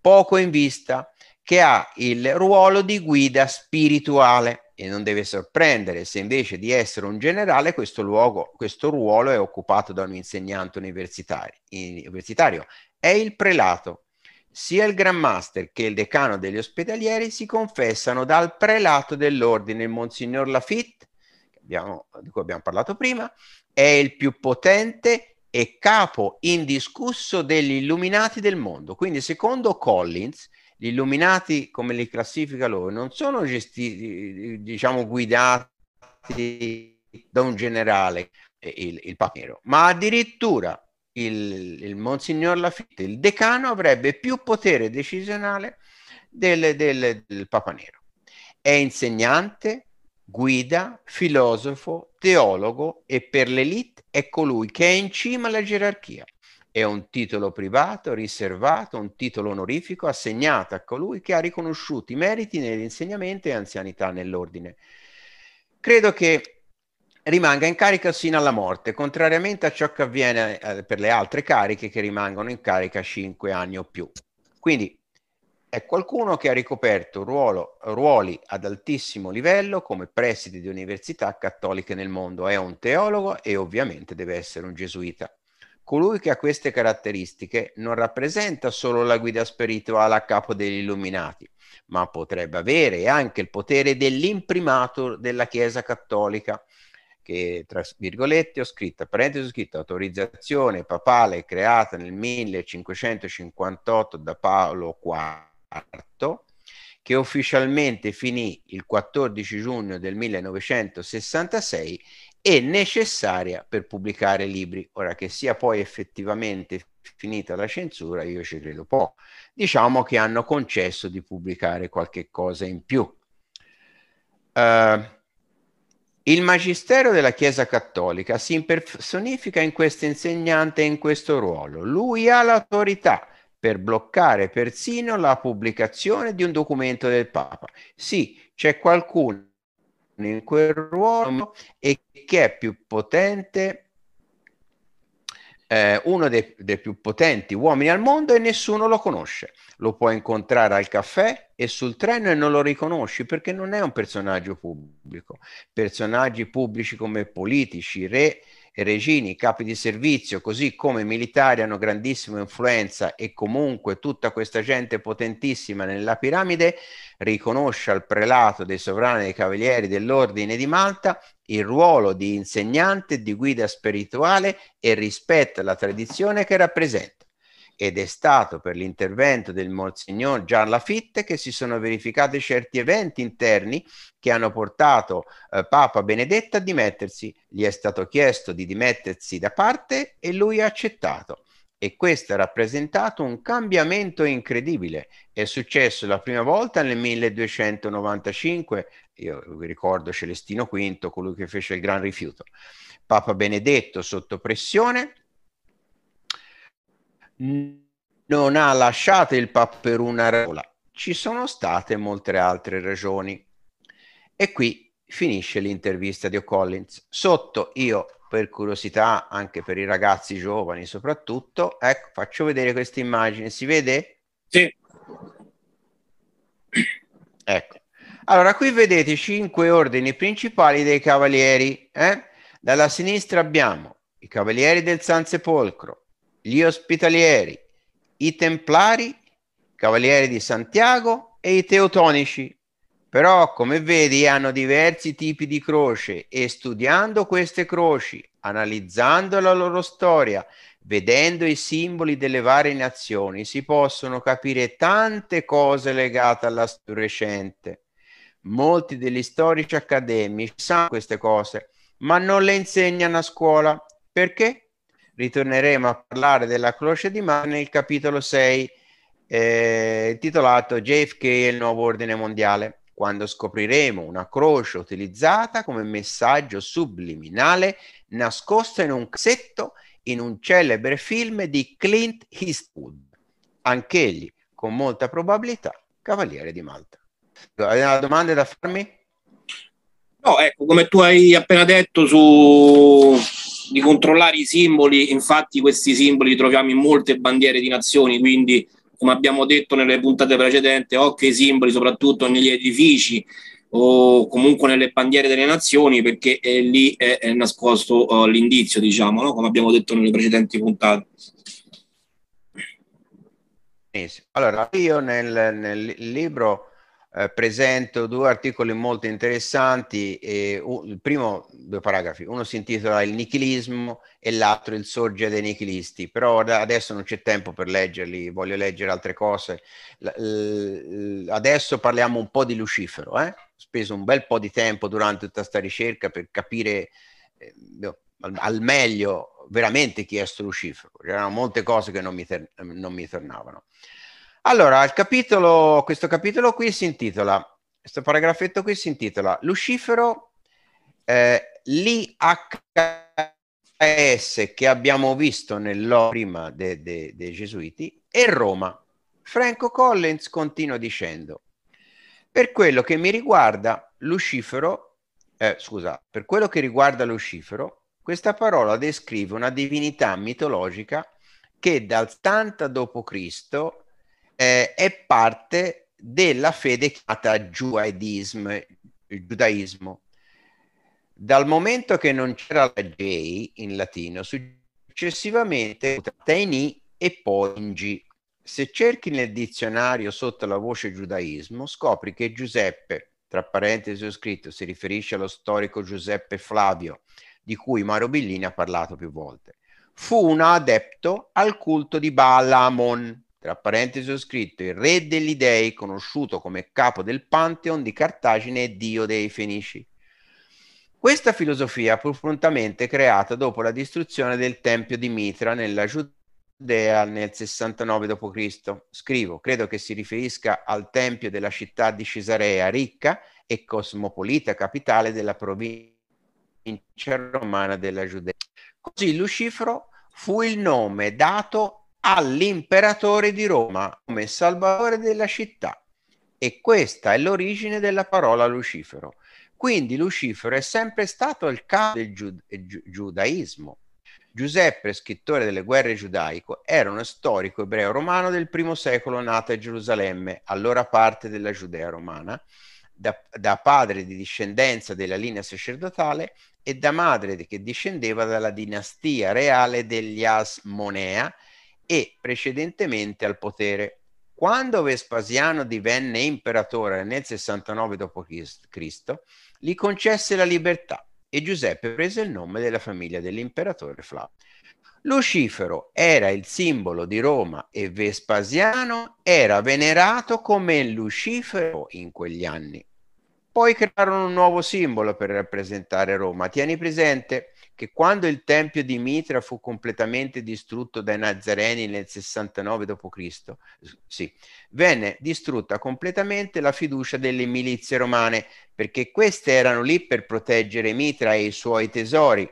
poco in vista, che ha il ruolo di guida spirituale e non deve sorprendere se invece di essere un generale questo, luogo, questo ruolo è occupato da un insegnante universitario, universitario. È il prelato. Sia il Grand Master che il decano degli ospedalieri si confessano dal prelato dell'ordine, il Monsignor Lafitte, abbiamo, di cui abbiamo parlato prima, è il più potente e capo indiscusso degli illuminati del mondo. Quindi secondo Collins, gli illuminati, come li classifica loro, non sono gestiti, diciamo, guidati da un generale, eh, il, il papero, ma addirittura il, il Monsignor Lafitte, il decano, avrebbe più potere decisionale del, del, del Papa Nero. È insegnante, guida, filosofo, teologo e per l'elite è colui che è in cima alla gerarchia. È un titolo privato, riservato, un titolo onorifico assegnato a colui che ha riconosciuti meriti nell'insegnamento e anzianità nell'ordine. Credo che rimanga in carica sino alla morte, contrariamente a ciò che avviene eh, per le altre cariche che rimangono in carica cinque anni o più. Quindi è qualcuno che ha ricoperto ruolo, ruoli ad altissimo livello come preside di università cattoliche nel mondo, è un teologo e ovviamente deve essere un gesuita. Colui che ha queste caratteristiche non rappresenta solo la guida spirituale a capo degli illuminati, ma potrebbe avere anche il potere dell'imprimato della Chiesa Cattolica, che tra virgolette ho scritto, parentesi ho scritto, autorizzazione papale creata nel 1558 da Paolo IV, che ufficialmente finì il 14 giugno del 1966 e necessaria per pubblicare libri. Ora che sia poi effettivamente finita la censura, io ci credo poco. Diciamo che hanno concesso di pubblicare qualche cosa in più. Uh, il magistero della Chiesa Cattolica si impersonifica in questo insegnante e in questo ruolo. Lui ha l'autorità per bloccare persino la pubblicazione di un documento del Papa. Sì, c'è qualcuno in quel ruolo e che è più potente eh, uno dei, dei, più potenti uomini al mondo e nessuno lo conosce. Lo puoi incontrare al caffè e sul treno e non lo riconosci perché non è un personaggio pubblico. Personaggi pubblici come politici, re regini, capi di servizio, così come militari hanno grandissima influenza e comunque tutta questa gente potentissima nella piramide riconosce al prelato dei sovrani dei cavalieri dell'ordine di Malta il ruolo di insegnante, di guida spirituale e rispetta la tradizione che rappresenta ed è stato per l'intervento del Monsignor Gian Lafitte che si sono verificati certi eventi interni che hanno portato eh, Papa Benedetto a dimettersi. Gli è stato chiesto di dimettersi da parte e lui ha accettato. E questo ha rappresentato un cambiamento incredibile. È successo la prima volta nel 1295, io ricordo Celestino V, colui che fece il gran rifiuto. Papa Benedetto sotto pressione non ha lasciato il Papa per una regola. Ci sono state molte altre ragioni. E qui finisce l'intervista di O'Collins. Sotto io, per curiosità, anche per i ragazzi giovani soprattutto, ecco, faccio vedere questa immagine. Si vede? Sì. Ecco. Allora, qui vedete i cinque ordini principali dei cavalieri. Eh? Dalla sinistra abbiamo i cavalieri del San Sepolcro, gli ospitalieri, i templari, i cavalieri di Santiago e i teutonici. Però, come vedi, hanno diversi tipi di croce e studiando queste croci, analizzando la loro storia, vedendo i simboli delle varie nazioni, si possono capire tante cose legate alla storia recente. Molti degli storici accademici sanno queste cose, ma non le insegnano a scuola. Perché? ritorneremo a parlare della croce di mano nel capitolo 6 eh, intitolato JFK e il nuovo ordine mondiale, quando scopriremo una croce utilizzata come messaggio subliminale nascosta in un cassetto in un celebre film di Clint Eastwood, anch'egli con molta probabilità Cavaliere di Malta. Hai una domanda da farmi? No, ecco, come tu hai appena detto su di controllare i simboli, infatti questi simboli li troviamo in molte bandiere di nazioni, quindi come abbiamo detto nelle puntate precedenti, occhio ai simboli soprattutto negli edifici o comunque nelle bandiere delle nazioni perché è lì è, è nascosto uh, l'indizio, diciamo, no? come abbiamo detto nelle precedenti puntate. Allora, io nel, nel libro eh, presento due articoli molto interessanti, e, uh, il primo, due paragrafi, uno si intitola Il nichilismo e l'altro Il sorge dei nichilisti, però da, adesso non c'è tempo per leggerli, voglio leggere altre cose. L- l- adesso parliamo un po' di Lucifero, eh? ho speso un bel po' di tempo durante tutta questa ricerca per capire eh, boh, al, al, meglio veramente chi è questo Lucifero, c'erano molte cose che non mi, ter- non mi tornavano. Allora, capitolo, questo capitolo qui si intitola, questo paragrafetto qui si intitola Lucifero, eh, l'IHS che abbiamo visto nell'opera prima dei de, de Gesuiti e Roma. Franco Collins continua dicendo, per quello che mi riguarda Lucifero, eh, scusa, per quello che riguarda Lucifero, questa parola descrive una divinità mitologica che dal 70 d.C eh, è parte della fede chiamata giudaismo. Dal momento che non c'era la J in latino, successivamente è in I e poi in G. Se cerchi nel dizionario sotto la voce giudaismo, scopri che Giuseppe, tra parentesi ho scritto, si riferisce allo storico Giuseppe Flavio, di cui Mario Billini ha parlato più volte. Fu un adepto al culto di Balamon, tra parentesi ho scritto il re degli dei, conosciuto come capo del Pantheon di Cartagine e dio dei Fenici. Questa filosofia fu prontamente creata dopo la distruzione del Tempio di Mitra nella Giudea nel 69 d.C. Scrivo, credo che si riferisca al Tempio della città di Cesarea, ricca e cosmopolita capitale della provincia romana della Giudea. Così Lucifero fu il nome dato all'imperatore di Roma come salvatore della città. E questa è l'origine della parola Lucifero. Quindi Lucifero è sempre stato il capo del giud- gi- giudaismo. Giuseppe, scrittore delle guerre giudaico, era uno storico ebreo romano del primo secolo nato a Gerusalemme, allora parte della Giudea romana, da, da padre di discendenza della linea sacerdotale e da madre che discendeva dalla dinastia reale degli Asmonea, e precedentemente al potere. Quando Vespasiano divenne imperatore nel 69 d.C., gli concesse la libertà e Giuseppe prese il nome della famiglia dell'imperatore Flavio. Lucifero era il simbolo di Roma e Vespasiano era venerato come Lucifero in quegli anni. Poi crearono un nuovo simbolo per rappresentare Roma. Tieni presente che quando il Tempio di Mitra fu completamente distrutto dai Nazareni nel 69 d.C., sì, venne distrutta completamente la fiducia delle milizie romane, perché queste erano lì per proteggere Mitra e i suoi tesori.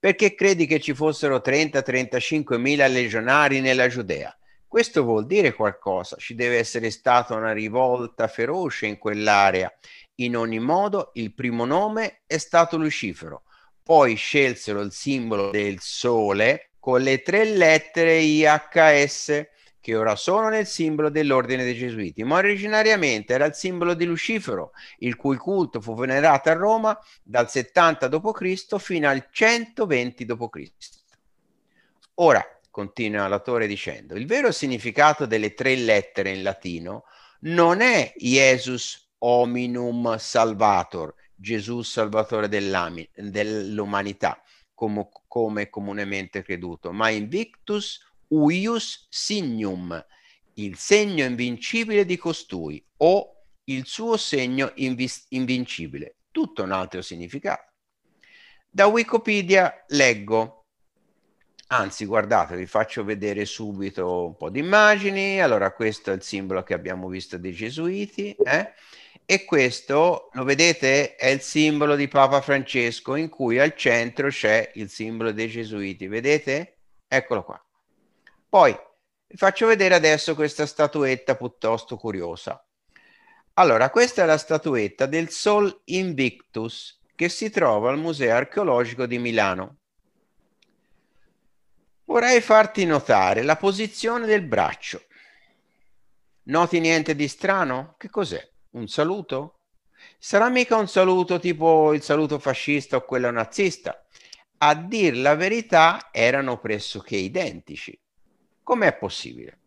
Perché credi che ci fossero 30-35 mila legionari nella Giudea? Questo vuol dire qualcosa, ci deve essere stata una rivolta feroce in quell'area. In ogni modo, il primo nome è stato Lucifero poi scelsero il simbolo del sole con le tre lettere IHS che ora sono nel simbolo dell'ordine dei Gesuiti, ma originariamente era il simbolo di Lucifero, il cui culto fu venerato a Roma dal 70 d.C. fino al 120 d.C. Ora, continua l'autore dicendo, il vero significato delle tre lettere in latino non è Jesus hominum salvator, Gesù Salvatore dell'umanità, com- come comunemente creduto, ma invictus uius signum, il segno invincibile di costui, o il suo segno invis- invincibile. Tutto un altro significato. Da Wikipedia leggo, anzi guardate, vi faccio vedere subito un po' di immagini. Allora questo è il simbolo che abbiamo visto dei gesuiti. Eh? e questo, lo vedete, è il simbolo di Papa Francesco in cui al centro c'è il simbolo dei Gesuiti, vedete? Eccolo qua. Poi vi faccio vedere adesso questa statuetta piuttosto curiosa. Allora, questa è la statuetta del Sol Invictus che si trova al Museo Archeologico di Milano. Vorrei farti notare la posizione del braccio. Noti niente di strano? Che cos'è? un saluto? Sarà mica un saluto tipo il saluto fascista o quello nazista? A dir la verità erano pressoché identici. Com'è possibile?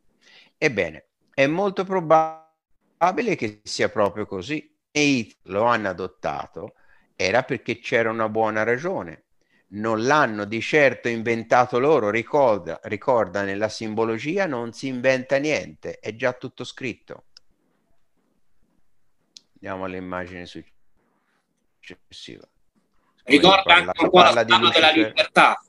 Ebbene, è molto probabile che sia proprio così. E lo hanno adottato era perché c'era una buona ragione. Non l'hanno di certo inventato loro, ricorda, ricorda nella simbologia non si inventa niente, è già tutto scritto. Andiamo all'immagine successiva. Ricorda parla, anche un po' la statua della libertà.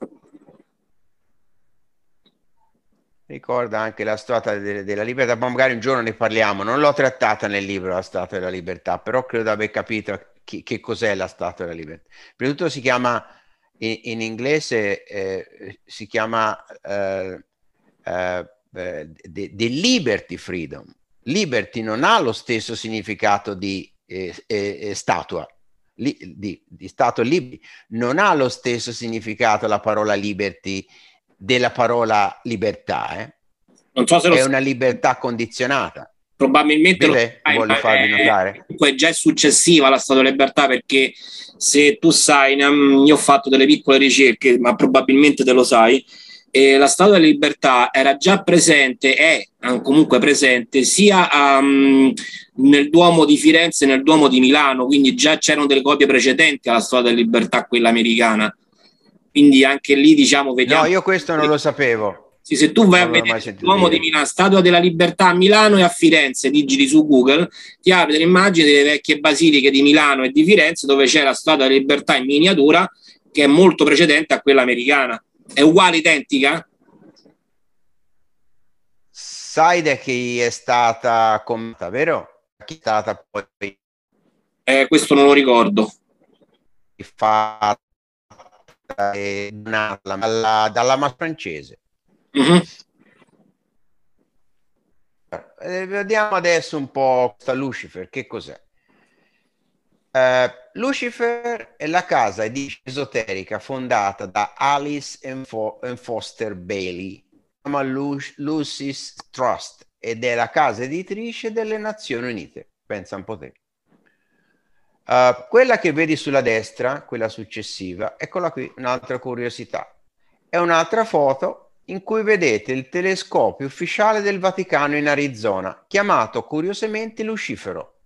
Ricorda anche la strada de- della libertà, ma magari un giorno ne parliamo. Non l'ho trattata nel libro la strada della libertà, però credo di aver capito chi- che cos'è la strada della libertà. Prima di tutto si chiama in, in inglese eh, si chiama eh, eh, eh the, the Liberty Freedom, liberty non ha lo stesso significato di eh, eh, eh statua, li, di, di stato liberi, non ha lo stesso significato la parola liberty della parola libertà. Eh? Non so se lo è una libertà condizionata. Probabilmente Bile, lo sai, voglio farvi notare. Comunque è già successiva la statua libertà perché se tu sai, ehm, io ho fatto delle piccole ricerche, ma probabilmente te lo sai, eh, la Statua della Libertà era già presente, è comunque presente sia um, nel Duomo di Firenze e nel Duomo di Milano, quindi già c'erano delle copie precedenti alla Statua della Libertà, quella americana. Quindi anche lì diciamo vediamo. No, io questo non lo sapevo. Sì, se tu vai a vedere il di Milano, Statua della Libertà a Milano e a Firenze, digiti su Google, ti apre l'immagine delle vecchie basiliche di Milano e di Firenze dove c'è la Statua della Libertà in miniatura che è molto precedente a quella americana è uguale, identica? Sai da chi è stata commentata, vero? Chi è stata poi? Eh, questo non lo ricordo. Fatta e dalla, dalla mas francese. Mm-hmm. Eh, vediamo adesso un po' questa Lucifer, che cos'è? Uh, Lucifer è la casa edice esoterica fondata da Alice e Fo- Foster Bailey, si chiama Lu- Lucy's Trust ed è la casa editrice delle Nazioni Unite. Pensa un po' te. Uh, quella che vedi sulla destra, quella successiva, eccola qui, un'altra curiosità. È un'altra foto in cui vedete il telescopio ufficiale del Vaticano in Arizona, chiamato curiosamente Lucifero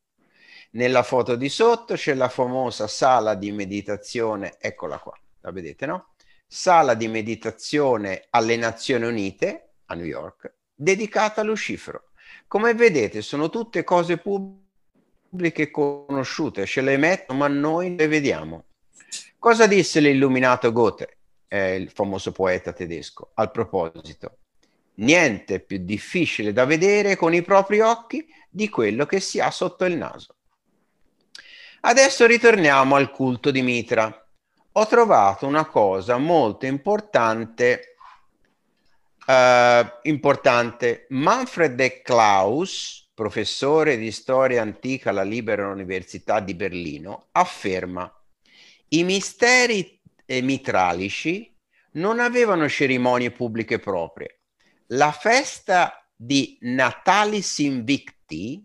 nella foto di sotto c'è la famosa sala di meditazione, eccola qua, la vedete no? Sala di meditazione alle Nazioni Unite a New York, dedicata a Lucifero. Come vedete sono tutte cose pubbliche conosciute, ce le metto, ma noi le vediamo. Cosa disse l'illuminato Goethe, eh, il famoso poeta tedesco, al proposito? Niente più difficile da vedere con i propri occhi di quello che si ha sotto il naso. Adesso ritorniamo al culto di Mitra. Ho trovato una cosa molto importante. Eh, importante. Manfred De Klaus, professore di storia antica alla Libera Università di Berlino, afferma i misteri eh, mitralici non avevano cerimonie pubbliche proprie. La festa di Natalis Invicti,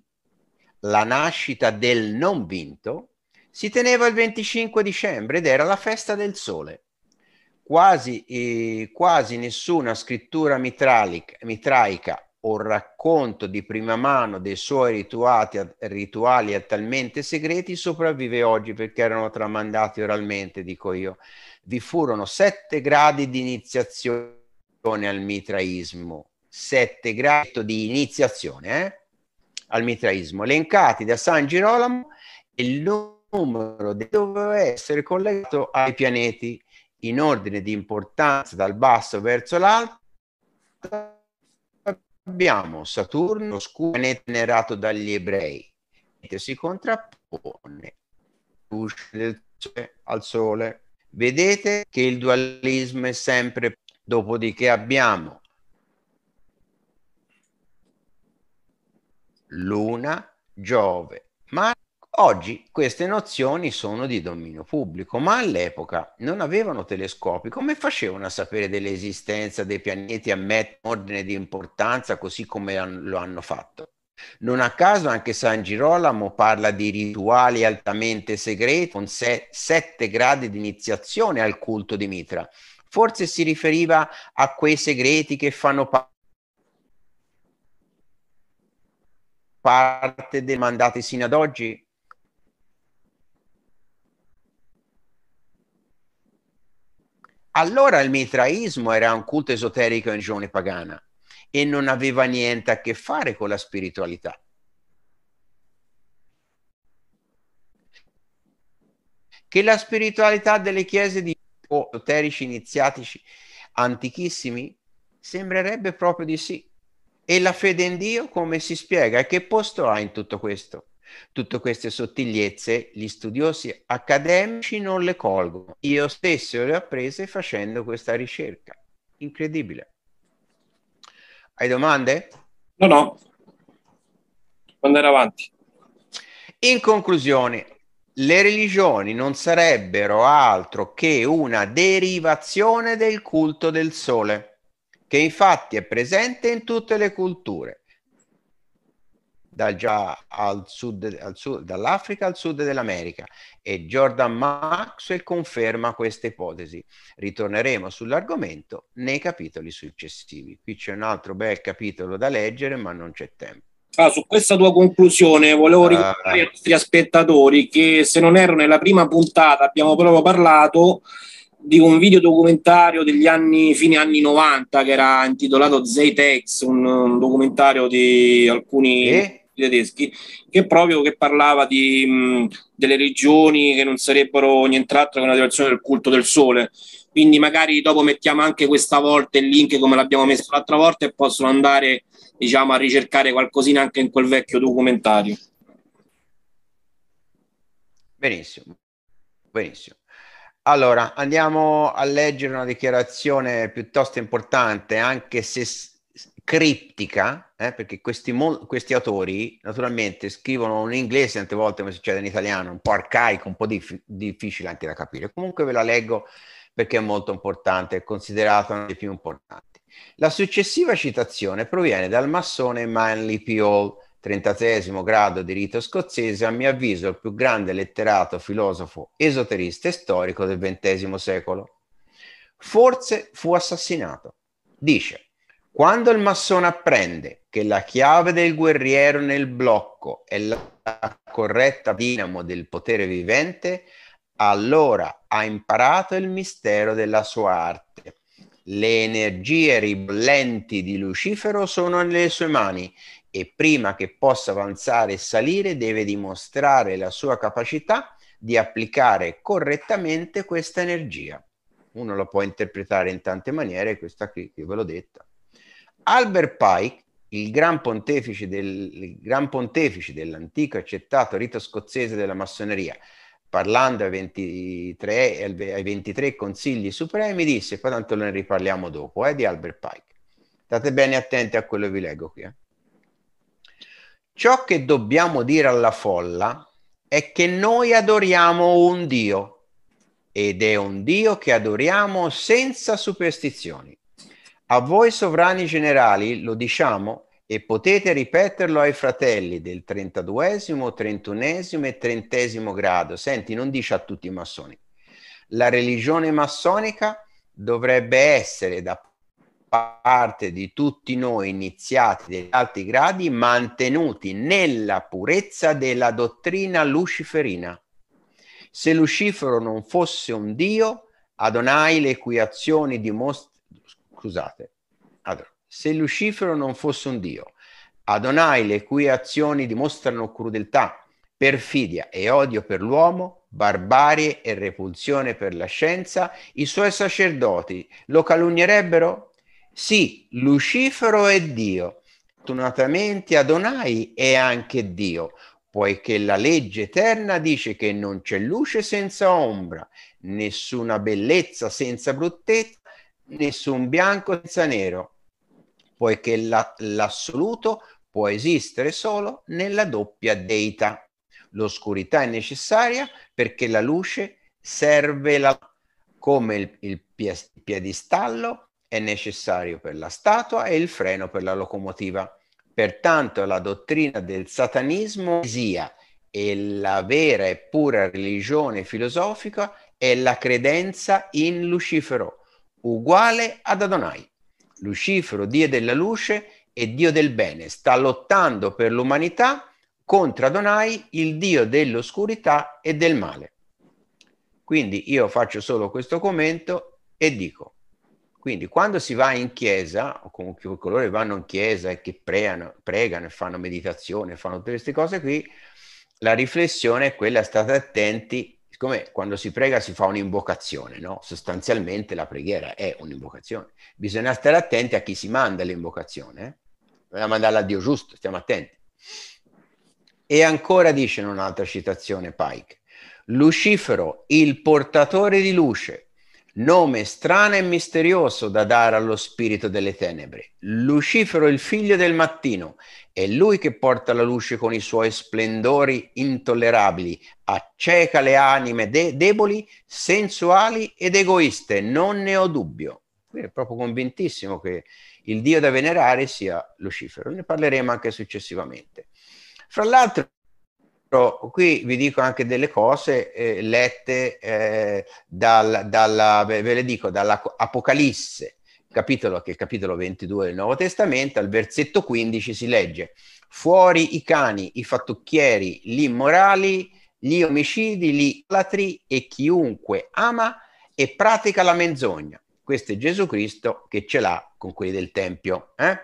la nascita del non vinto, si teneva il 25 dicembre ed era la festa del sole. Quasi, eh, quasi nessuna scrittura mitraica o racconto di prima mano dei suoi rituati, rituali attualmente segreti sopravvive oggi perché erano tramandati oralmente, dico io. Vi furono sette gradi di iniziazione al mitraismo, sette gradi di iniziazione, eh? al mitraismo, elencati da San Girolamo il numero doveva essere collegato ai pianeti in ordine di importanza dal basso verso l'alto. Abbiamo Saturno, oscuro pianeta venerato dagli ebrei, che si contrappone al sole. Vedete che il dualismo è sempre. Dopodiché abbiamo Luna, Giove, Marte. Oggi queste nozioni sono di dominio pubblico, ma all'epoca non avevano telescopi. Come facevano a sapere dell'esistenza dei pianeti a metà ordine di importanza così come lo hanno fatto? Non a caso anche San Girolamo parla di rituali altamente segreti con se- sette gradi di iniziazione al culto di Mitra. Forse si riferiva a quei segreti che fanno parte parte dei mandati sino ad oggi? Allora il mitraismo era un culto esoterico in regione pagana e non aveva niente a che fare con la spiritualità. Che la spiritualità delle chiese di esoterici iniziatici antichissimi sembrerebbe proprio di sì. E la fede in Dio come si spiega? E Che posto ha in tutto questo? Tutte queste sottigliezze gli studiosi accademici non le colgono. Io stesso le ho apprese facendo questa ricerca. Incredibile. Hai domande? No, no. Andare avanti. In conclusione, le religioni non sarebbero altro che una derivazione del culto del sole che infatti è presente in tutte le culture, dal già al sud, al sud, dall'Africa al sud dell'America e Jordan Maxwell conferma questa ipotesi. Ritorneremo sull'argomento nei capitoli successivi. Qui c'è un altro bel capitolo da leggere, ma non c'è tempo. Ah, su questa tua conclusione volevo ah. ricordare uh, ai nostri aspettatori che se non ero nella prima puntata abbiamo proprio parlato di un video documentario degli anni, fine anni 90, che era intitolato Zeitex, un, un documentario di alcuni eh? tedeschi, che proprio che parlava di, mh, delle regioni che non sarebbero nient'altro che una direzione del culto del sole. Quindi magari dopo mettiamo anche questa volta il link come l'abbiamo messo l'altra volta e possono andare diciamo, a ricercare qualcosina anche in quel vecchio documentario. Benissimo, benissimo. Allora, andiamo a leggere una dichiarazione piuttosto importante, anche se s- criptica, eh, perché questi, mo- questi, autori naturalmente scrivono in inglese tante volte come succede in italiano, un po' arcaico, un po' dif- difficile anche da capire. Comunque ve la leggo perché è molto importante, è considerata una delle più importanti. La successiva citazione proviene dal massone Manly P. Piol, 36 grado di rito scozzese, a mio avviso il più grande letterato, filosofo, esoterista e storico del XX secolo. Forse fu assassinato. Dice, quando il massone apprende che la chiave del guerriero nel blocco è la corretta dinamo del potere vivente, allora ha imparato il mistero della sua arte. Le energie ribollenti di Lucifero sono nelle sue mani e prima che possa avanzare e salire deve dimostrare la sua capacità di applicare correttamente questa energia. Uno lo può interpretare in tante maniere, questa qui che ve l'ho detta. Albert Pike, il gran pontefice, del, gran pontefice dell'antico accettato rito scozzese della massoneria, parlando ai 23, ai 23 consigli supremi, disse, poi tanto ne riparliamo dopo, eh, di Albert Pike. State bene attenti a quello che vi leggo qui. Eh. Ciò che dobbiamo dire alla folla è che noi adoriamo un Dio ed è un Dio che adoriamo senza superstizioni. A voi sovrani generali lo diciamo e potete ripeterlo ai fratelli del 32esimo, 31esimo e 30 grado. Senti, non dice a tutti i massoni. La religione massonica dovrebbe essere da parte di tutti noi iniziati degli alti gradi mantenuti nella purezza della dottrina luciferina. Se Lucifero non fosse un dio, Adonai le cui azioni dimostrano... Scusate, allora, se Lucifero non fosse un dio, Adonai le cui azioni dimostrano crudeltà, perfidia e odio per l'uomo, barbarie e repulsione per la scienza, i suoi sacerdoti lo calunnierebbero? Sì, Lucifero è Dio. Fortunatamente Adonai è anche Dio, poiché la legge eterna dice che non c'è luce senza ombra, nessuna bellezza senza bruttezza, nessun bianco senza nero, poiché la, l'assoluto può esistere solo nella doppia deità. L'oscurità è necessaria perché la luce serve la, come il, il piedistallo è necessario per la statua e il freno per la locomotiva. Pertanto la dottrina del satanismo sia e la vera e pura religione filosofica è la credenza in Lucifero, uguale ad Adonai. Lucifero, Dio della luce e Dio del bene, sta lottando per l'umanità contro Adonai, il Dio dell'oscurità e del male. Quindi io faccio solo questo commento e dico, quindi quando si va in chiesa, o comunque coloro che vanno in chiesa e che pregano, pregano e fanno meditazione, fanno tutte queste cose qui, la riflessione è quella, state attenti, siccome quando si prega si fa un'invocazione, no? Sostanzialmente la preghiera è un'invocazione. Bisogna stare attenti a chi si manda l'invocazione, eh? bisogna mandarla a Dio giusto, stiamo attenti. E ancora dice in un'altra citazione Pike, Lucifero, il portatore di luce, nome strano e misterioso da dare allo spirito delle tenebre. Lucifero il figlio del mattino, è lui che porta la luce con i suoi splendori intollerabili, acceca le anime de- deboli, sensuali ed egoiste, non ne ho dubbio. Qui è proprio convintissimo che il Dio da venerare sia Lucifero, ne parleremo anche successivamente. Fra l'altro qui vi dico anche delle cose eh, lette eh, dal, dalla, ve le dico, dall'Apocalisse, capitolo, che è il capitolo 22 del Nuovo Testamento, al versetto 15 si legge fuori i cani, i fattucchieri, gli immorali, gli omicidi, gli latri e chiunque ama e pratica la menzogna. Questo è Gesù Cristo che ce l'ha con quelli del Tempio. Eh?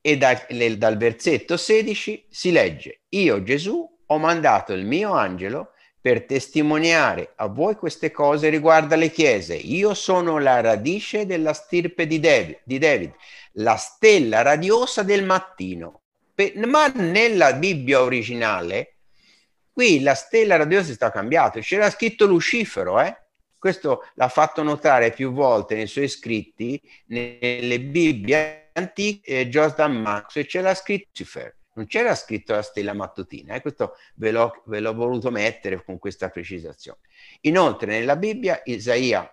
E da, le, dal versetto 16 si legge, io Gesù ho mandato il mio angelo per testimoniare a voi queste cose riguardo alle chiese. Io sono la radice della stirpe di David, di David la stella radiosa del mattino. Pe- ma nella Bibbia originale, qui la stella radiosa è stata cambiata, c'era scritto Lucifero, eh? Questo l'ha fatto notare più volte nei suoi scritti, nelle Bibbie antiche, eh, Jordan Max, e c'era scritto Lucifer non c'era scritto la stella mattutina, eh? questo ve l'ho, ve l'ho voluto mettere con questa precisazione. Inoltre nella Bibbia Isaia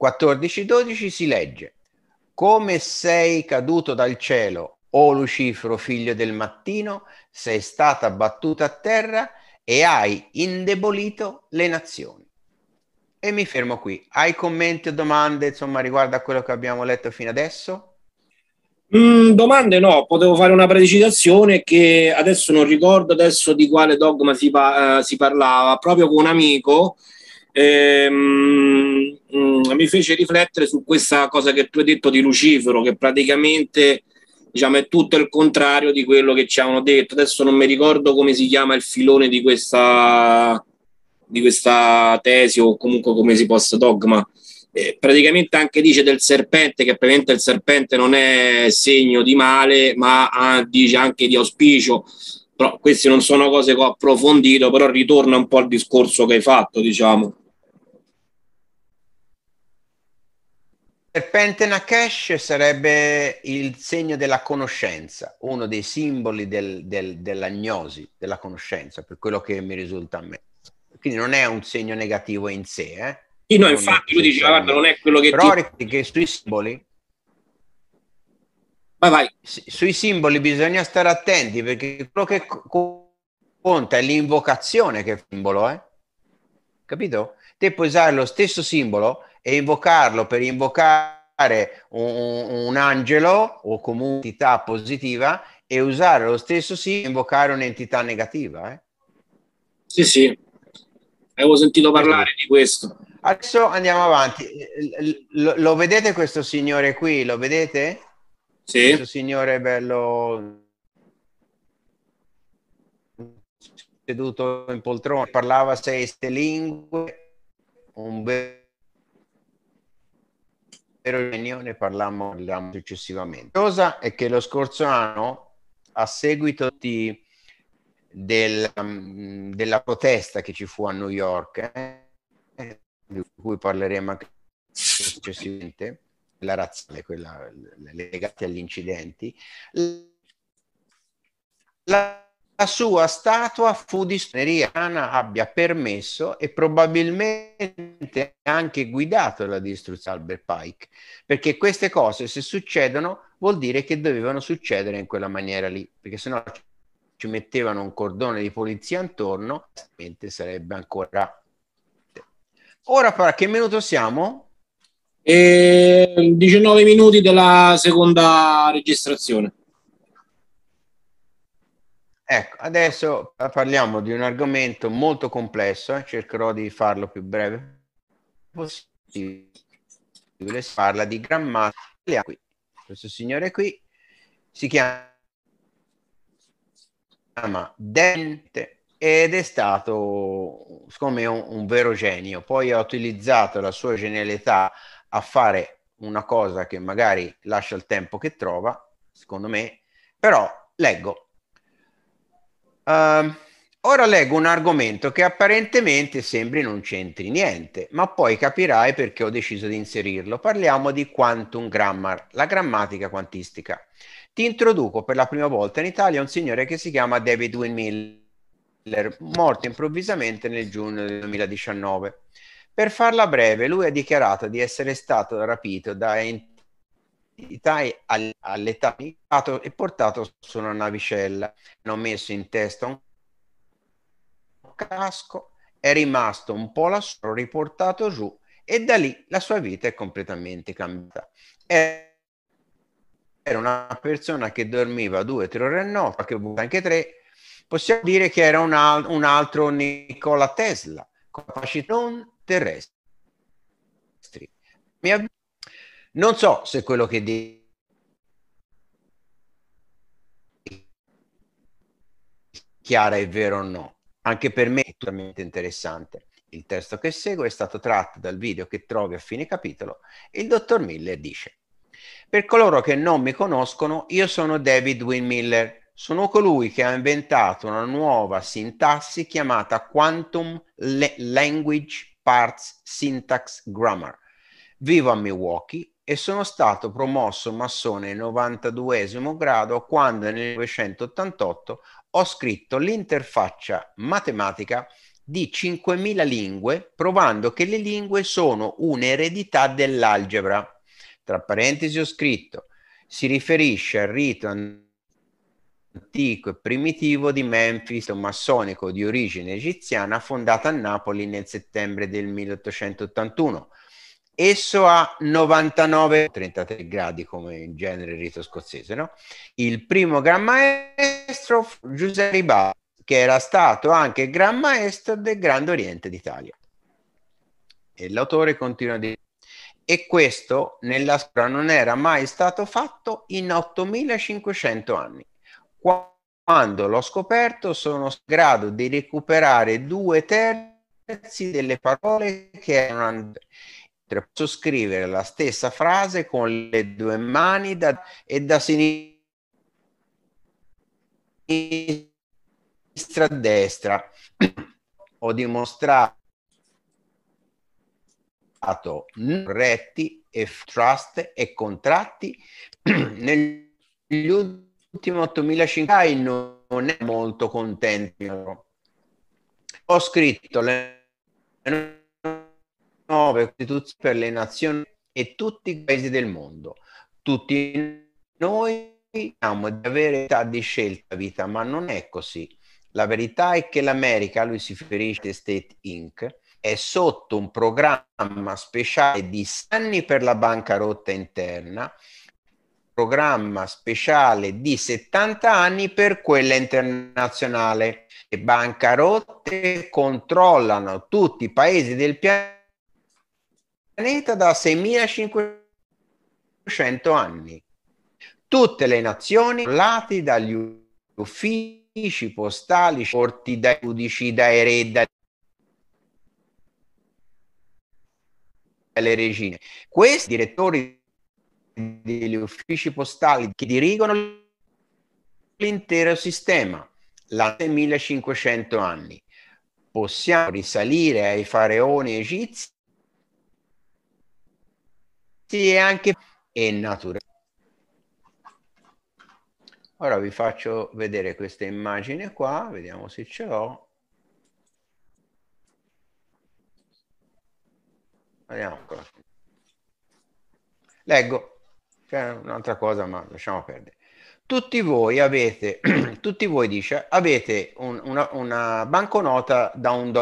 14:12 si legge, come sei caduto dal cielo, o Lucifero figlio del mattino, sei stata battuta a terra e hai indebolito le nazioni. E mi fermo qui. Hai commenti o domande, insomma, riguardo a quello che abbiamo letto fino adesso? Mm, domande no, potevo fare una precisazione che adesso non ricordo adesso di quale dogma si, pa- eh, si parlava, proprio con un amico ehm, mm, mi fece riflettere su questa cosa che tu hai detto di Lucifero, che praticamente diciamo, è tutto il contrario di quello che ci hanno detto. Adesso non mi ricordo come si chiama il filone di questa, di questa tesi o comunque come si possa dogma eh, praticamente anche dice del serpente che praticamente il serpente non è segno di male ma ah, dice anche di auspicio però queste non sono cose che ho approfondito però ritorna un po' al discorso che hai fatto diciamo Serpente Nakesh sarebbe il segno della conoscenza, uno dei simboli del, del, dell'agnosi, della conoscenza, per quello che mi risulta a me. Quindi non è un segno negativo in sé, eh? Sì, no, infatti lui diceva, guarda, non è quello che... Però ti... che sui simboli... Vai, vai. Sui simboli bisogna stare attenti perché quello che conta è l'invocazione che è il simbolo, eh? Capito? Te puoi usare lo stesso simbolo e invocarlo per invocare un, un angelo o comunque un'entità positiva e usare lo stesso simbolo per invocare un'entità negativa, eh? Sì, sì. Avevo sentito parlare di questo. Adesso andiamo avanti. Lo, lo, vedete questo signore qui? Lo vedete? Sì. Questo signore bello seduto in poltrona, parlava sei lingue, un vero genio, ne parlammo, parliamo successivamente. La cosa è che lo scorso anno, a seguito di, del, mm, della protesta che ci fu a New York, eh, di cui parleremo anche successivamente, la razzale, quella legata agli incidenti, la, la sua statua fu distrutta, abbia permesso e probabilmente anche guidato la distruzione Albert Pike, perché queste cose se succedono vuol dire che dovevano succedere in quella maniera lì, perché sennò ci mettevano un cordone di polizia intorno, sarebbe ancora Ora a che minuto siamo? E 19 minuti della seconda registrazione. Ecco, adesso parliamo di un argomento molto complesso, eh? cercherò di farlo più breve possibile. Si parla di grammatica. Questo signore qui si chiama dente ed è stato, secondo me, un, un vero genio. Poi ha utilizzato la sua genialità a fare una cosa che magari lascia il tempo che trova, secondo me, però leggo. Uh, ora leggo un argomento che apparentemente sembri non c'entri niente, ma poi capirai perché ho deciso di inserirlo. Parliamo di quantum grammar, la grammatica quantistica. Ti introduco per la prima volta in Italia un signore che si chiama David Windmill Miller, morto improvvisamente nel giugno del 2019. Per farla breve, lui ha dichiarato di essere stato rapito da entità all'età e portato su una navicella. Hanno messo in testa un casco, è rimasto un po' lassù, riportato giù e da lì la sua vita è completamente cambiata. Era una persona che dormiva due o tre ore a notte, qualche volta anche tre, possiamo dire che era un, al- un altro Nikola Tesla, capacità non terrestri. Av- non so se quello che dico chiara è vero o no. Anche per me è totalmente interessante. Il testo che segue è stato tratto dal video che trovi a fine capitolo. Il dottor Miller dice: Per coloro che non mi conoscono, io sono David Win Miller sono colui che ha inventato una nuova sintassi chiamata Quantum Le- Language Parts Syntax Grammar. Vivo a Milwaukee e sono stato promosso massone 92 grado quando nel 1988 ho scritto l'interfaccia matematica di 5.000 lingue, provando che le lingue sono un'eredità dell'algebra. Tra parentesi ho scritto, si riferisce al rito antico e primitivo di Memphis, un massonico di origine egiziana fondata a Napoli nel settembre del 1881. Esso ha 99,33 gradi come in genere il rito scozzese, no? Il primo Gran Maestro Giuseppe Ribas, che era stato anche Gran Maestro del Grande Oriente d'Italia. E l'autore continua a dire e questo nella scuola non era mai stato fatto in 8500 anni. Quando l'ho scoperto sono in grado di recuperare due terzi delle parole che erano andate. Posso scrivere la stessa frase con le due mani da, e da sinistra a destra. Ho dimostrato retti e trust e contratti negli ultimi ultimi 8500 non è molto contento. Ho scritto le nuove costituzioni per le nazioni e tutti i paesi del mondo. Tutti noi siamo di avere età di scelta vita, ma non è così. La verità è che l'America, lui si riferisce a State Inc., è sotto un programma speciale di anni per la bancarotta interna programma speciale di 70 anni per quella internazionale. Le bancarotte controllano tutti i paesi del pianeta da 6500 anni. Tutte le nazioni lati dagli uffici postali, porti dai giudici, dai re, dai dalle regine. Questi direttori degli uffici postali che dirigono l'intero sistema, la 1500 anni. Possiamo risalire ai faraoni egizi e anche e naturale. Ora vi faccio vedere questa immagine qua, vediamo se ce l'ho. Vediamo. Leggo c'è cioè, un'altra cosa, ma lasciamo perdere. Tutti voi avete, tutti voi dice, avete un, una, una, banconota da un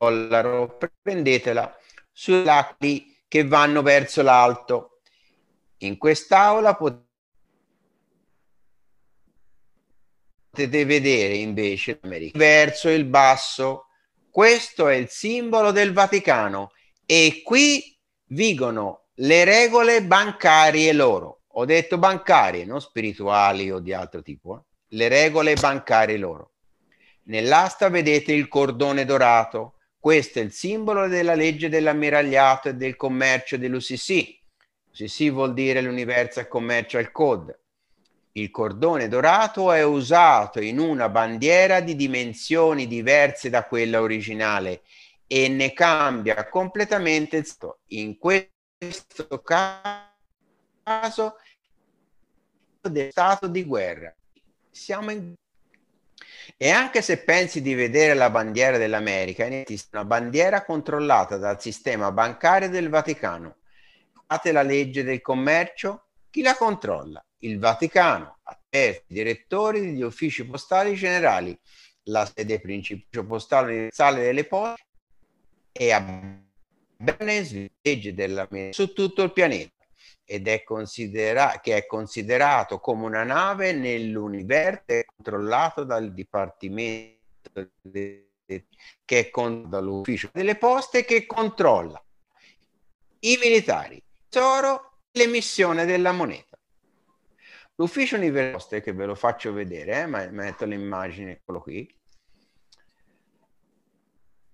dollaro, prendetela sui lati che vanno verso l'alto. In quest'aula potete vedere invece verso il basso. Questo è il simbolo del Vaticano e qui vigono le regole bancarie loro. Ho detto bancarie, non spirituali o di altro tipo. Eh? Le regole bancarie loro. Nell'asta vedete il cordone dorato. Questo è il simbolo della legge dell'ammiragliato e del commercio dell'UCC. UCC vuol dire l'Universal Commercial Code. Il cordone dorato è usato in una bandiera di dimensioni diverse da quella originale e ne cambia completamente il In questo questo caso del stato di guerra. Siamo in e anche se pensi di vedere la bandiera dell'America, esiste una bandiera controllata dal sistema bancario del Vaticano. Fate la legge del commercio? Chi la controlla? Il Vaticano, i direttori degli uffici postali generali, la sede principale postale universale delle poste e a Bernes legge della su tutto il pianeta ed è, considerato che è considerato come una nave nell'universo controllato dal Dipartimento che è con- dall'ufficio delle poste che controlla i militari, il tesoro l'emissione della moneta. L'ufficio universale, che ve lo faccio vedere, eh, ma metto l'immagine, eccolo qui,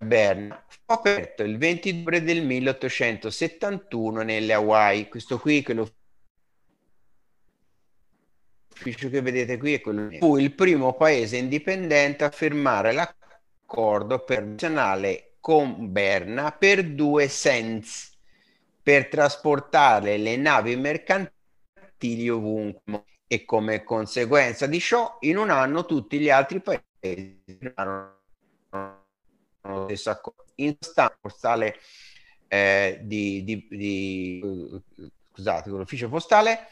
Berna fu aperto il 20 ottobre del 1871 nelle Hawaii. Questo qui, quello che vedete qui, è quello fu il primo paese indipendente a firmare l'accordo personale con Berna per due cents per trasportare le navi mercantili ovunque e come conseguenza di ciò in un anno tutti gli altri paesi erano la stessa cosa. In sostanza, il eh, di, di, di, scusate, l'ufficio postale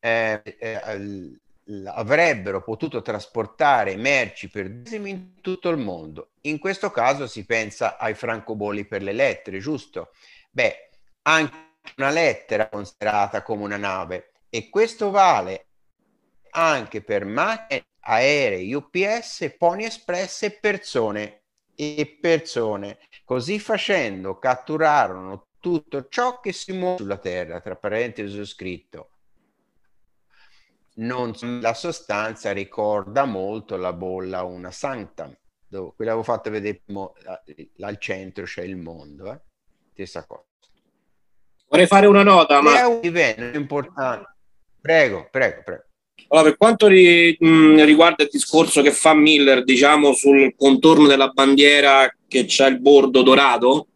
eh, eh, avrebbero potuto trasportare merci per decimi in tutto il mondo. In questo caso si pensa ai francobolli per le lettere, giusto? Beh, anche una lettera considerata come una nave e questo vale anche per macchine, aerei, UPS, pony express e persone e persone. Così facendo catturarono tutto ciò che si muove sulla terra, tra parentesi ho scritto. Non, la sostanza ricorda molto la bolla una sancta, dove qui l'avevo fatto vedere al centro c'è il mondo, eh? stessa cosa. Vorrei fare una nota, ma... È un livello importante. Prego, prego, prego. Allora, per quanto ri, mh, riguarda il discorso che fa Miller, diciamo, sul contorno della bandiera che c'è il bordo dorato,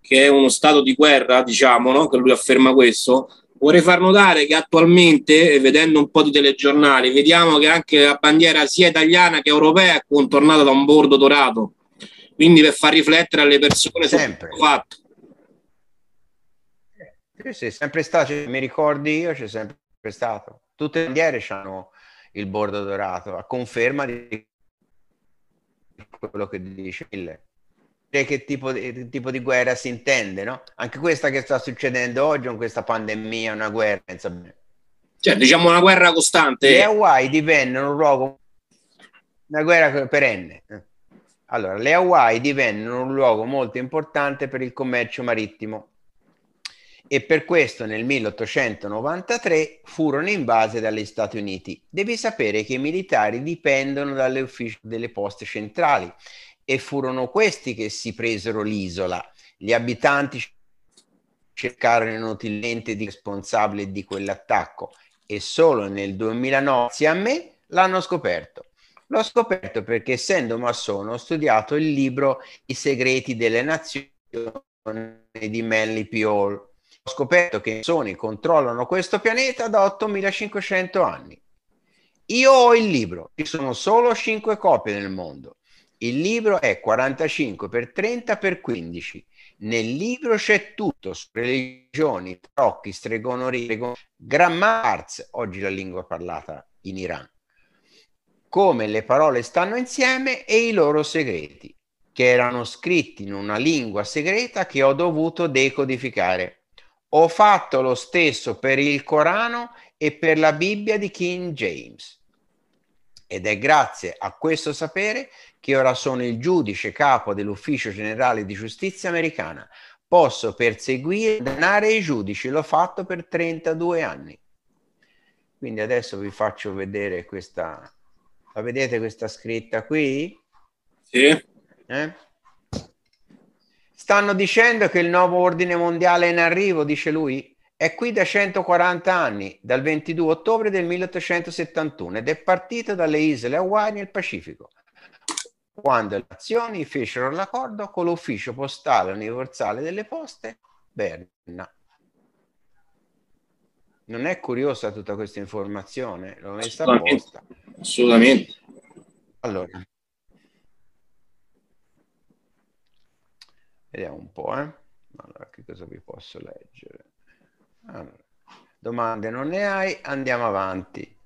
che è uno stato di guerra, diciamo, no? che lui afferma questo, vorrei far notare che attualmente, vedendo un po' di telegiornali, vediamo che anche la bandiera sia italiana che europea è contornata da un bordo dorato. Quindi per far riflettere alle persone sempre fatto. Sì, sì, sempre stato, cioè, mi ricordi io, c'è sempre stato. Tutte le bandiere hanno il bordo dorato, a conferma di quello che dice Mille. Cioè, che tipo di, che tipo di guerra si intende, no? Anche questa che sta succedendo oggi con questa pandemia, una guerra, insomma. Cioè, diciamo una guerra costante. Le Hawaii divennero un luogo, una guerra perenne. Allora, le Hawaii divennero un luogo molto importante per il commercio marittimo e per questo nel 1893 furono invase dagli Stati Uniti. Devi sapere che i militari dipendono dalle uffici delle poste centrali e furono questi che si presero l'isola. Gli abitanti cercarono inutilmente di responsabile di quell'attacco e solo nel 2009, sia a me, l'hanno scoperto. L'ho scoperto perché essendo massone ho studiato il libro I segreti delle nazioni di Manly P. Hall scoperto che Sony controllano questo pianeta da 8500 anni. Io ho il libro, ci sono solo 5 copie nel mondo. Il libro è 45 x 30 x 15. Nel libro c'è tutto su religioni, trocchi, stregonerie, grammar oggi la lingua parlata in Iran. Come le parole stanno insieme e i loro segreti, che erano scritti in una lingua segreta che ho dovuto decodificare. Ho fatto lo stesso per il Corano e per la Bibbia di King James. Ed è grazie a questo sapere che ora sono il giudice capo dell'Ufficio Generale di Giustizia americana. Posso perseguire e danare i giudici, l'ho fatto per 32 anni. Quindi adesso vi faccio vedere questa, la vedete questa scritta qui? Sì. Eh? Stanno dicendo che il nuovo ordine mondiale è in arrivo, dice lui. È qui da 140 anni, dal 22 ottobre del 1871, ed è partito dalle isole Hawaii nel Pacifico, quando le nazioni fecero l'accordo con l'ufficio postale universale delle poste, Berna. Non è curiosa tutta questa informazione? L'ho messa apposta. Assolutamente. Allora, Vediamo un po', eh. Allora, che cosa vi posso leggere? Allora, domande non ne hai, andiamo avanti.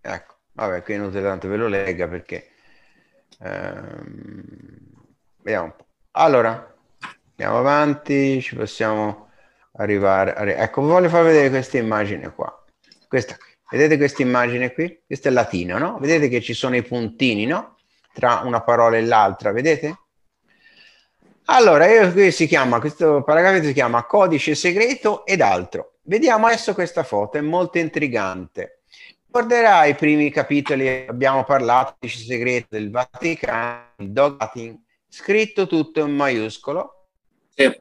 Ecco, vabbè, qui inutile tanto ve lo legga perché... Ehm, vediamo un po'. Allora, andiamo avanti, ci possiamo arrivare... Arri ecco, voglio far vedere questa immagine qua. Questa qui. Vedete questa immagine qui? Questa è latina, no? Vedete che ci sono i puntini, no? Tra una parola e l'altra, vedete? Allora, io, si chiama, questo paragrafo si chiama Codice segreto ed altro. Vediamo adesso questa foto, è molto intrigante. Ricorderai i primi capitoli, abbiamo parlato del codice segreto del Vaticano, il Dogatin, scritto tutto in maiuscolo. Sì.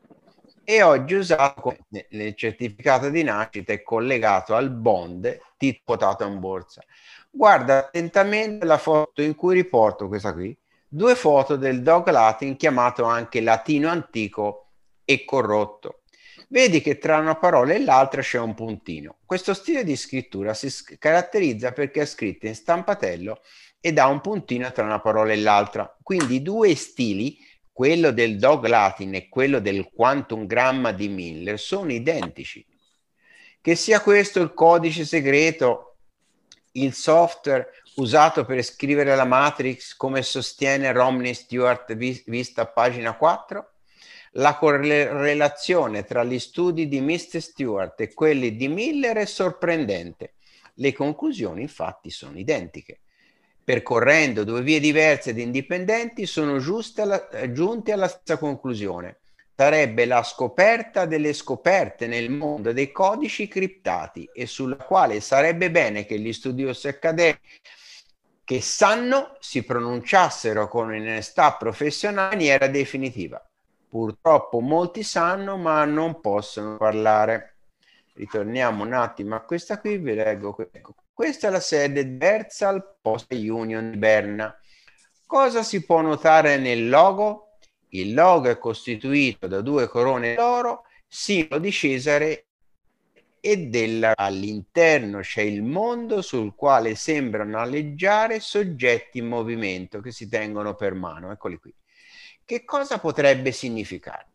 E oggi usato come il certificato di nascita è collegato al bond titolato in borsa. Guarda attentamente la foto in cui riporto questa qui due foto del Dog Latin chiamato anche latino antico e corrotto. Vedi che tra una parola e l'altra c'è un puntino. Questo stile di scrittura si caratterizza perché è scritto in stampatello ed ha un puntino tra una parola e l'altra. Quindi due stili, quello del Dog Latin e quello del Quantum Gramma di Miller, sono identici. Che sia questo il codice segreto, il software usato per scrivere la Matrix come sostiene Romney Stewart vis- vista a pagina 4, la correlazione tra gli studi di Mr. Stewart e quelli di Miller è sorprendente. Le conclusioni infatti sono identiche. Percorrendo due vie diverse ed indipendenti sono alla, giunti alla stessa conclusione. Sarebbe la scoperta delle scoperte nel mondo dei codici criptati e sulla quale sarebbe bene che gli studiosi accademici che sanno si pronunciassero con onestà professionale in maniera definitiva. Purtroppo molti sanno ma non possono parlare. Ritorniamo un attimo a questa qui, vi leggo. Ecco, questa è la sede Versal Post Union di Berna. Cosa si può notare nel logo? Il logo è costituito da due corone d'oro, simbolo di Cesare e della all'interno c'è il mondo sul quale sembrano alleggiare soggetti in movimento che si tengono per mano, eccoli qui. Che cosa potrebbe significare?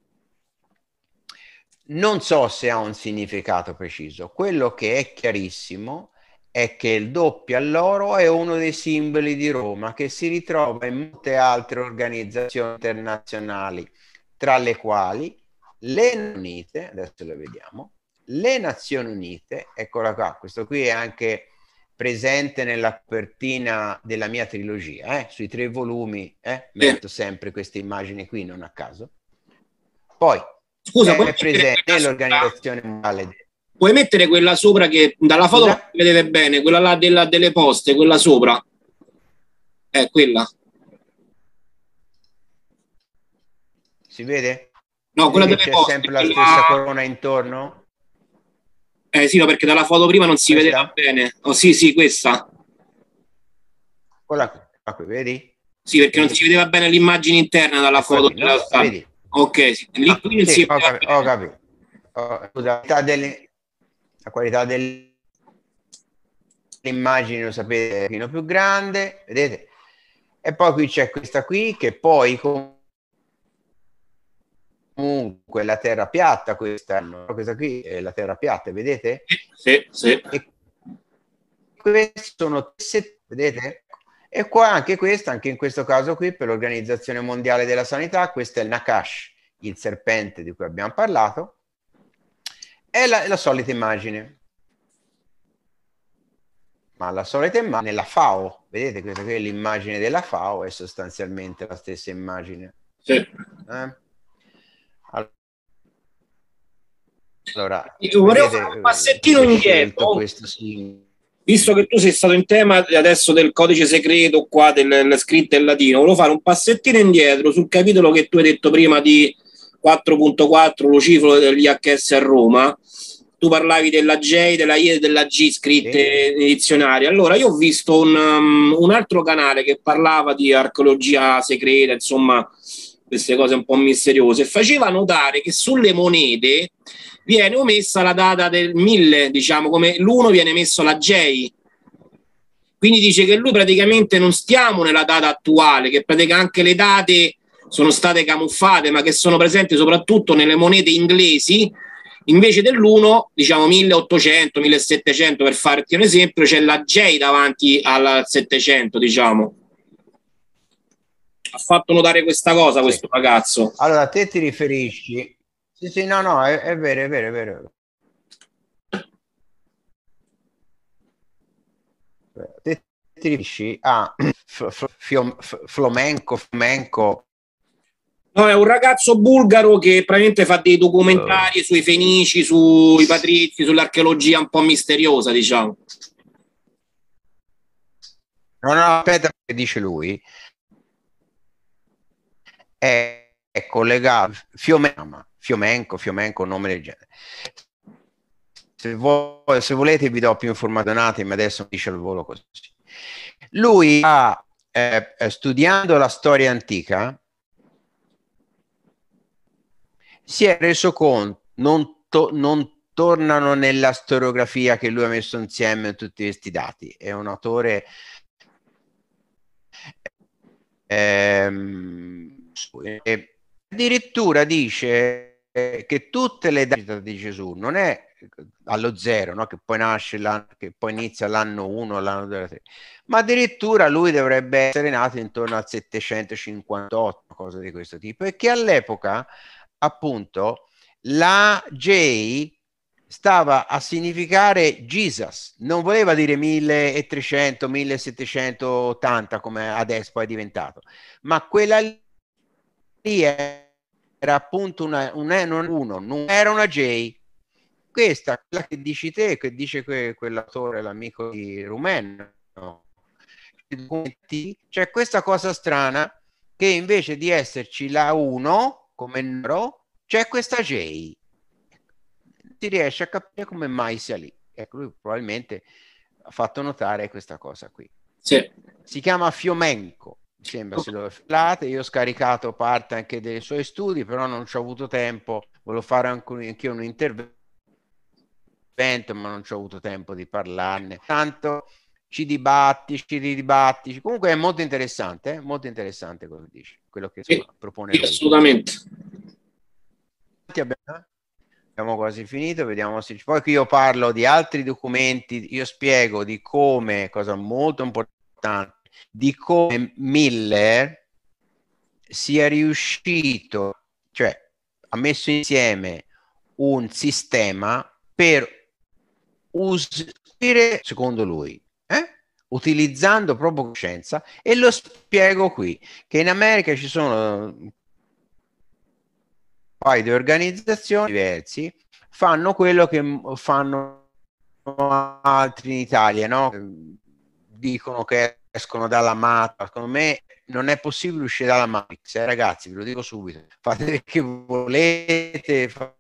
Non so se ha un significato preciso, quello che è chiarissimo è che il doppio all'oro è uno dei simboli di Roma che si ritrova in molte altre organizzazioni internazionali, tra le quali le Unite, adesso le vediamo, le Nazioni Unite, eccola qua, questo qui è anche presente nella copertina della mia trilogia, eh? sui tre volumi, eh? metto sempre queste immagini qui, non a caso. Poi, Scusa, è presente l'organizzazione mondiale. Puoi mettere quella sopra che dalla foto Scusa? vedete bene, quella là della, delle poste, quella sopra. È eh, quella. Si vede? No, quella Quindi delle c'è poste. C'è sempre la quella... stessa corona intorno? Eh sì, no, perché dalla foto prima non si questa? vedeva bene. Oh sì, sì, questa. Quella qua, qui, vedi? Sì, perché non si vedeva bene l'immagine interna dalla foto. Qui, no? Vedi? Ok, sì. lì ah, non sì, si vedeva ho capito. Oh, scusa, la qualità delle... La qualità delle l'immagine lo sapete è un po' più grande vedete e poi qui c'è questa qui che poi con comunque la terra piatta questa, questa qui è la terra piatta, vedete? Sì, sì. E queste sono sette, vedete? E qua anche questa, anche in questo caso qui, per l'Organizzazione Mondiale della Sanità, questo è il Nakash, il serpente di cui abbiamo parlato, è la, la solita immagine. Ma la solita immagine, la FAO, vedete questa qui è l'immagine della FAO, è sostanzialmente la stessa immagine. Sì. Eh? Allora, vorrei fare un eh, passettino indietro. Oh. Visto che tu sei stato in tema adesso del codice segreto, qua della scritta in latino, volevo fare un passettino indietro sul capitolo che tu hai detto prima di 4.4, Lucifero degli HS a Roma. Tu parlavi della J, della I e della G scritte sì. in dizionario. Allora, io ho visto un, um, un altro canale che parlava di archeologia segreta, insomma, queste cose un po' misteriose. Faceva notare che sulle monete viene omessa la data del 1000, diciamo, come l'1 viene messo la J. Quindi dice che lui praticamente non stiamo nella data attuale, che praticamente anche le date sono state camuffate, ma che sono presenti soprattutto nelle monete inglesi. Invece dell'1, diciamo 1800, 1700, per farti un esempio, c'è la J davanti al 700, diciamo ha fatto notare questa cosa questo ragazzo. Allora, te ti riferisci sì, sì, no, no, è, è vero, è vero, è vero. Te ti riferisci a Flomenco, Flomenco. No, è un ragazzo bulgaro che praticamente fa dei documentari oh. sui fenici, sui patrizi, sull'archeologia un po' misteriosa, diciamo. No, no, aspetta, che dice lui. È, è collegato Fiomena Fiomenco, Fiomenco, nome del genere. Se, vo- se volete vi do più informazioni, ma adesso mi dice al volo così. Lui ha, eh, eh studiando la storia antica, si è reso conto, non, to- non tornano nella storiografia che lui ha messo insieme tutti questi dati. È un autore ehm, addirittura dice eh, che tutte le date di Gesù non è eh, allo zero, no? che poi nasce, che poi inizia l'anno 1, l'anno 2, ma addirittura lui dovrebbe essere nato intorno al 758, cosa di questo tipo, e che all'epoca appunto la J stava a significare Jesus, non voleva dire 1300, 1780 come adesso poi è diventato, ma quella lì è era appunto una, un, non uno, non era una J. Questa, quella che dici te, che dice que, quell'autore, l'amico di Rumeno, c'è questa cosa strana che invece di esserci la 1 come numero, c'è questa J. Si riesce a capire come mai sia lì. Ecco, lui probabilmente ha fatto notare questa cosa qui. Sì. Si chiama Fiomenco mi sembra se lo flate. Io ho scaricato parte anche dei suoi studi, però non ci ho avuto tempo. Volevo fare anche, un, anche un intervento, ma non ci ho avuto tempo di parlarne. Tanto ci dibatti, ci ridibatti. Comunque è molto interessante, eh? molto interessante quello che dice, quello che sì, propone. Sì, assolutamente. Abbiamo, abbiamo quasi finito, vediamo se poi qui io parlo di altri documenti, io spiego di come, cosa molto importante di come Miller sia riuscito, cioè ha messo insieme un sistema per usare, secondo lui, eh? utilizzando proprio coscienza, e lo spiego qui, che in America ci sono un paio di organizzazioni diversi, fanno quello che fanno altri in Italia, no? dicono che è escono dalla Matrix. Secondo me non è possibile uscire dalla Matrix, cioè, eh, ragazzi, ve lo dico subito. Fate che volete, fate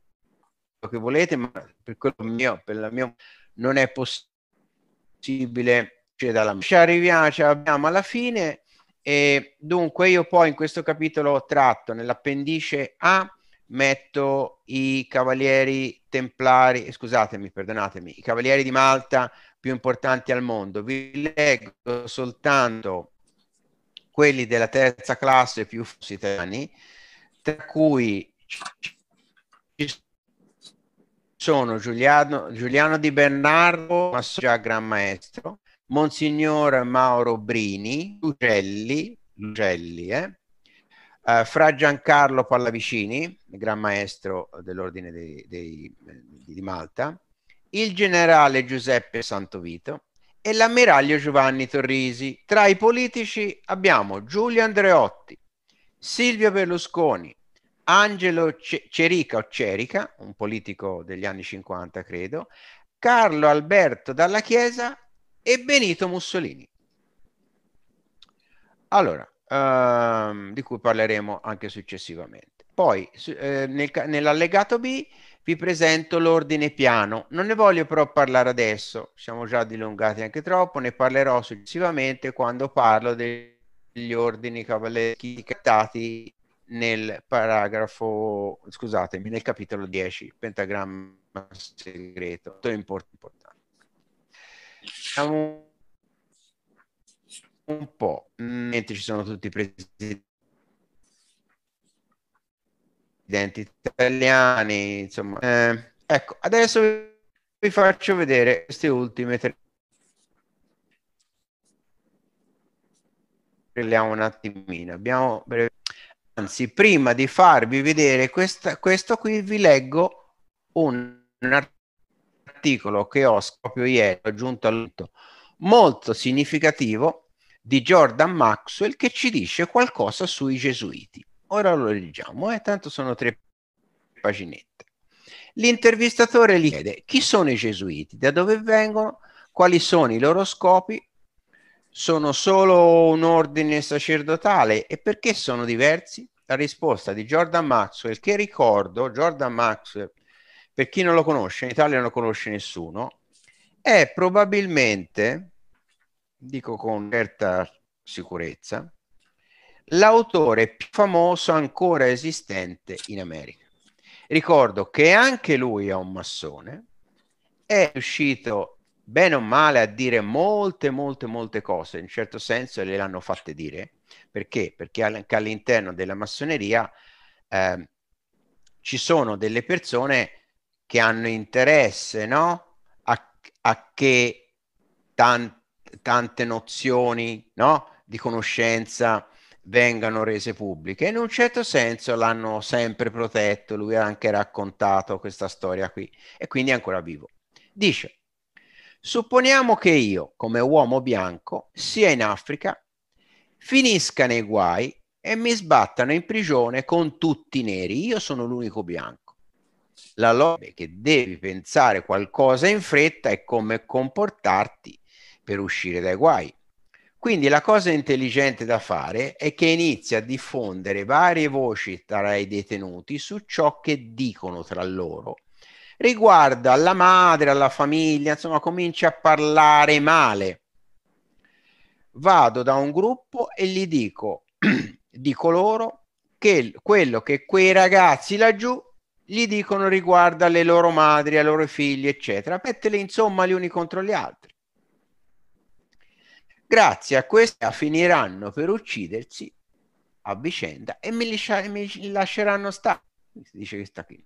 che volete, ma per quello mio, per la mia, non è possibile uscire dalla Matrix. Ci arriviamo, ci abbiamo alla fine. E dunque io poi in questo capitolo tratto nell'appendice A metto i cavalieri templari, scusatemi, perdonatemi, i cavalieri di Malta più importanti al mondo. Vi leggo soltanto quelli della terza classe più famosi italiani, tra cui ci sono Giuliano, Giuliano Di Bernardo, ma già Gran Maestro, Monsignor Mauro Brini, Lucelli, Lucelli eh? Uh, fra Giancarlo Pallavicini, Gran Maestro dell'Ordine dei, dei, di Malta, il generale Giuseppe Santovito e l'ammiraglio Giovanni Torrisi. Tra i politici abbiamo Giulio Andreotti, Silvio Berlusconi, Angelo Cerica o Cerica, un politico degli anni 50 credo, Carlo Alberto Dalla Chiesa e Benito Mussolini. Allora, ehm, di cui parleremo anche successivamente. Poi su, eh, nel, nell'allegato B vi presento l'ordine piano. Non ne voglio però parlare adesso, siamo già dilungati anche troppo, ne parlerò successivamente quando parlo degli ordini cavallereschi trattati nel paragrafo, scusatemi, nel capitolo 10, pentagramma segreto, molto importante. Siamo un po', mentre ci sono tutti i presidenti presidenti italiani, insomma. Eh, ecco, adesso vi faccio vedere queste ultime tre. Parliamo un attimino. Abbiamo breve... Anzi, prima di farvi vedere questa, questo qui, vi leggo un, articolo che ho proprio ieri, aggiunto al molto significativo di Jordan Maxwell che ci dice qualcosa sui gesuiti. Ora lo leggiamo, eh? tanto sono tre paginette. L'intervistatore gli chiede chi sono i gesuiti, da dove vengono, quali sono i loro scopi, sono solo un ordine sacerdotale e perché sono diversi? La risposta di Jordan Maxwell, che ricordo, Jordan Maxwell, per chi non lo conosce, in Italia non lo conosce nessuno, è probabilmente, dico con certa sicurezza, l'autore più famoso ancora esistente in America. Ricordo che anche lui è un massone, è riuscito bene o male a dire molte, molte, molte cose, in certo senso le l'hanno fatte dire, perché? Perché anche all'interno della massoneria eh, ci sono delle persone che hanno interesse no? a, a, che tan- tante nozioni no? di conoscenza vengano rese pubbliche. In un certo senso l'hanno sempre protetto, lui ha anche raccontato questa storia qui e quindi è ancora vivo. Dice, supponiamo che io, come uomo bianco, sia in Africa, finisca nei guai e mi sbattano in prigione con tutti i neri, io sono l'unico bianco. La lobby che devi pensare qualcosa in fretta è come comportarti per uscire dai guai quindi la cosa intelligente da fare è che inizia a diffondere varie voci tra i detenuti su ciò che dicono tra loro. Riguarda alla madre, alla famiglia, insomma, comincia a parlare male. Vado da un gruppo e gli dico, dico loro che quello che quei ragazzi laggiù gli dicono riguarda le loro madri, ai loro figli, eccetera. Mettele insomma gli uni contro gli altri Grazie a questa finiranno per uccidersi a vicenda e mi, mi lasceranno stare, dice questa qui.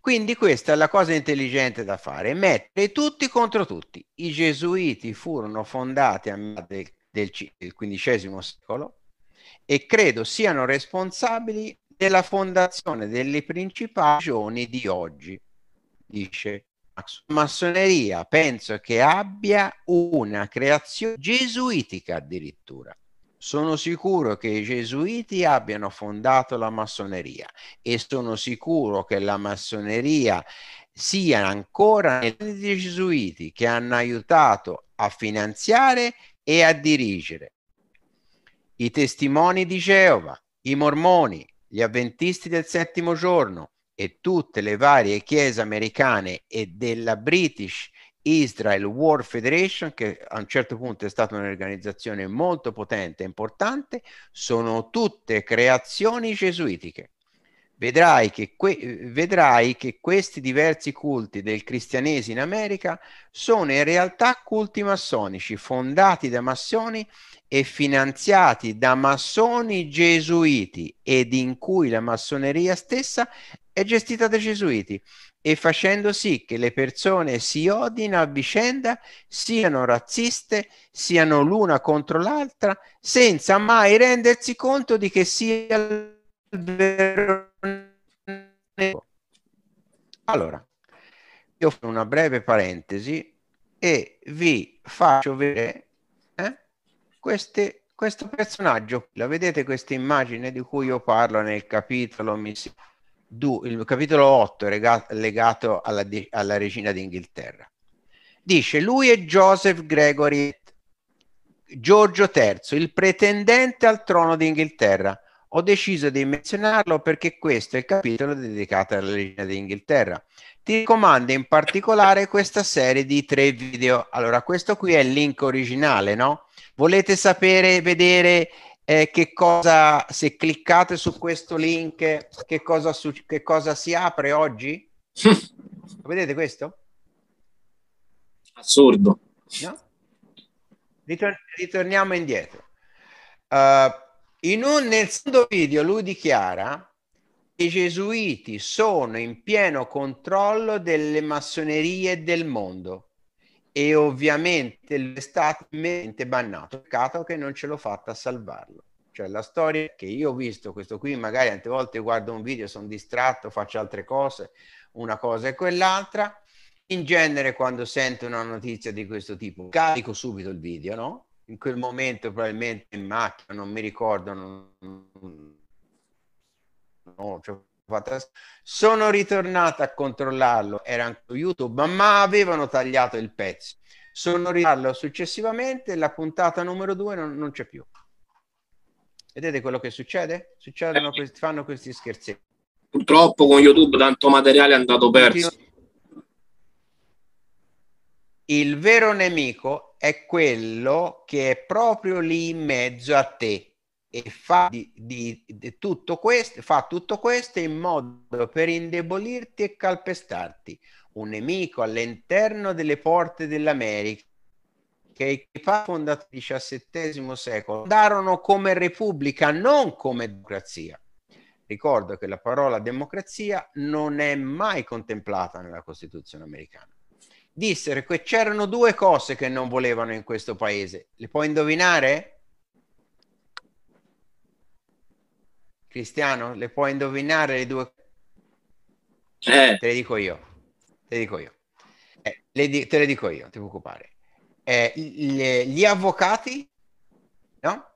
Quindi questa è la cosa intelligente da fare, mettere tutti contro tutti. I gesuiti furono fondati a metà del, del, del XV secolo e credo siano responsabili della fondazione delle principali regioni di oggi, dice massoneria penso che abbia una creazione gesuitica addirittura. Sono sicuro che i gesuiti abbiano fondato la massoneria e sono sicuro che la massoneria sia ancora nei gesuiti che hanno aiutato a finanziare e a dirigere i testimoni di Geova, i mormoni, gli avventisti del settimo giorno, e tutte le varie chiese americane e della British Israel War Federation, che a un certo punto è stata un'organizzazione molto potente e importante, sono tutte creazioni gesuitiche. Vedrai che, que- vedrai che questi diversi culti del cristianesimo in America sono in realtà culti massonici, fondati da massoni e finanziati da massoni gesuiti ed in cui la massoneria stessa è gestita dai gesuiti e facendo sì che le persone si odino a vicenda, siano razziste, siano l'una contro l'altra, senza mai rendersi conto di che sia il vero allora, io faccio una breve parentesi e vi faccio vedere eh, queste, questo personaggio. La vedete questa immagine di cui io parlo nel capitolo Missione? du, il capitolo 8 rega, legato alla, alla regina d'Inghilterra. Dice lui e Joseph Gregory Giorgio III, il pretendente al trono d'Inghilterra. Ho deciso di menzionarlo perché questo è il capitolo dedicato alla regina d'Inghilterra. Ti raccomando in particolare questa serie di tre video. Allora, questo qui è il link originale, no? Volete sapere, vedere eh, che cosa, se cliccate su questo link, che cosa, su, che cosa si apre oggi? Vedete questo? Assurdo. No? Ritor- ritorniamo indietro. Uh, in un, nel secondo video lui dichiara che i gesuiti sono in pieno controllo delle massonerie del mondo e ovviamente è stato bannato. Peccato che non ce l'ho fatta a salvarlo. Cioè la storia che io ho visto, questo qui magari tante volte guardo un video, sono distratto, faccio altre cose, una cosa e quell'altra. In genere quando sento una notizia di questo tipo carico subito il video, no? In quel momento probabilmente in macchina, non mi ricordo, non, no, cioè, sono ritornata a controllarlo, era anche YouTube, ma avevano tagliato il pezzo. Sono ritornato successivamente, la puntata numero due non, non, c'è più. Vedete quello che succede? Succedono, eh. questi, fanno questi scherzi. Purtroppo con YouTube tanto materiale è andato perso. Il vero nemico è quello che è proprio lì in mezzo a te e fa, di, di, di tutto questo, fa tutto questo in modo per indebolirti e calpestarti. Un nemico all'interno delle porte dell'America che i papi fondati nel XVII secolo darono come repubblica, non come democrazia. Ricordo che la parola democrazia non è mai contemplata nella Costituzione americana. Dissero che c'erano due cose che non volevano in questo paese. Le puoi indovinare? Cristiano, le puoi indovinare le due? Eh. Te le dico io. Te le dico io. Eh, le di- te le dico io, ti preoccupare. Eh, le, gli avvocati, no?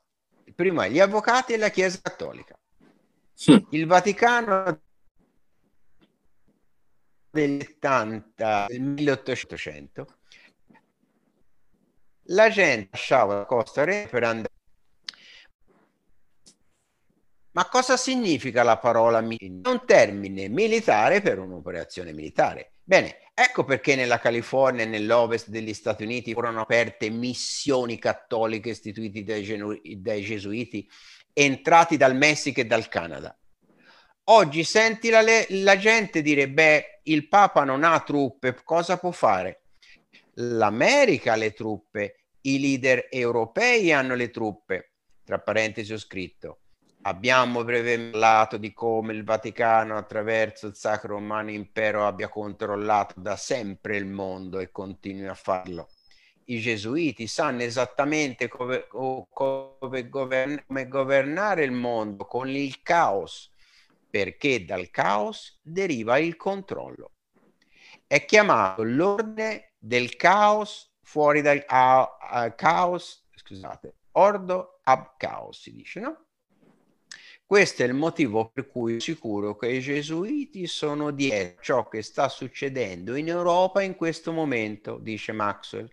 Prima gli avvocati e la Chiesa Cattolica. Sì. Il Vaticano del 80, del 1800, la gente lasciava la Costa per andare ma cosa significa la parola militare? È un termine militare per un'operazione militare. Bene, ecco perché nella California e nell'ovest degli Stati Uniti furono aperte missioni cattoliche istituite dai, genu- dai gesuiti entrati dal Messico e dal Canada. Oggi senti la, le- la gente dire, beh, il Papa non ha truppe, cosa può fare? L'America ha le truppe, i leader europei hanno le truppe. Tra parentesi ho scritto, Abbiamo brevemente parlato di come il Vaticano attraverso il Sacro Romano Impero abbia controllato da sempre il mondo e continui a farlo. I gesuiti sanno esattamente come, come, govern- come governare il mondo con il caos, perché dal caos deriva il controllo. È chiamato l'ordine del caos fuori dal uh, uh, caos, scusate, ordo ab caos si dice, no? Questo è il motivo per cui sicuro che i gesuiti sono dietro ciò che sta succedendo in Europa in questo momento, dice Maxwell.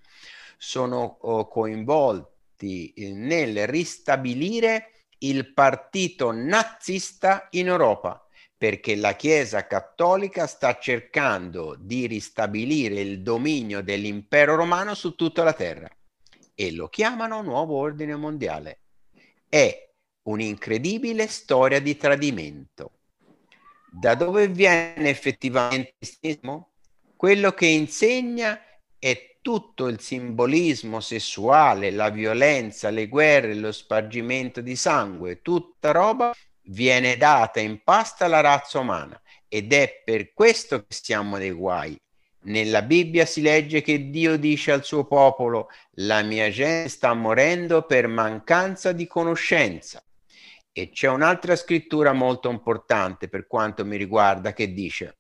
Sono oh, coinvolti eh, nel ristabilire il partito nazista in Europa perché la Chiesa Cattolica sta cercando di ristabilire il dominio dell'impero romano su tutta la terra e lo chiamano nuovo ordine mondiale. È un'incredibile storia di tradimento. Da dove viene effettivamente il cristianesimo? Quello che insegna è tutto il simbolismo sessuale, la violenza, le guerre, lo spargimento di sangue, tutta roba viene data in pasta alla razza umana ed è per questo che siamo dei guai. Nella Bibbia si legge che Dio dice al suo popolo, la mia gente sta morendo per mancanza di conoscenza. E c'è un'altra scrittura molto importante per quanto mi riguarda che dice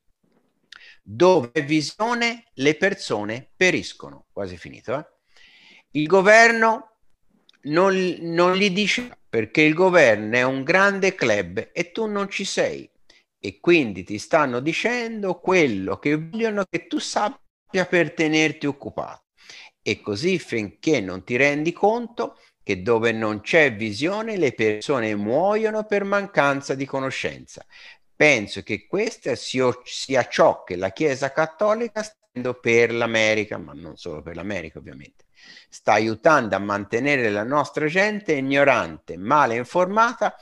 dove visione le persone periscono. Quasi finito, eh? Il governo non, non gli dice perché il governo è un grande club e tu non ci sei e quindi ti stanno dicendo quello che vogliono che tu sappia per tenerti occupato. E così finché non ti rendi conto che dove non c'è visione le persone muoiono per mancanza di conoscenza. Penso che questo sia ciò che la Chiesa Cattolica sta per l'America, ma non solo per l'America ovviamente. Sta aiutando a mantenere la nostra gente ignorante, male informata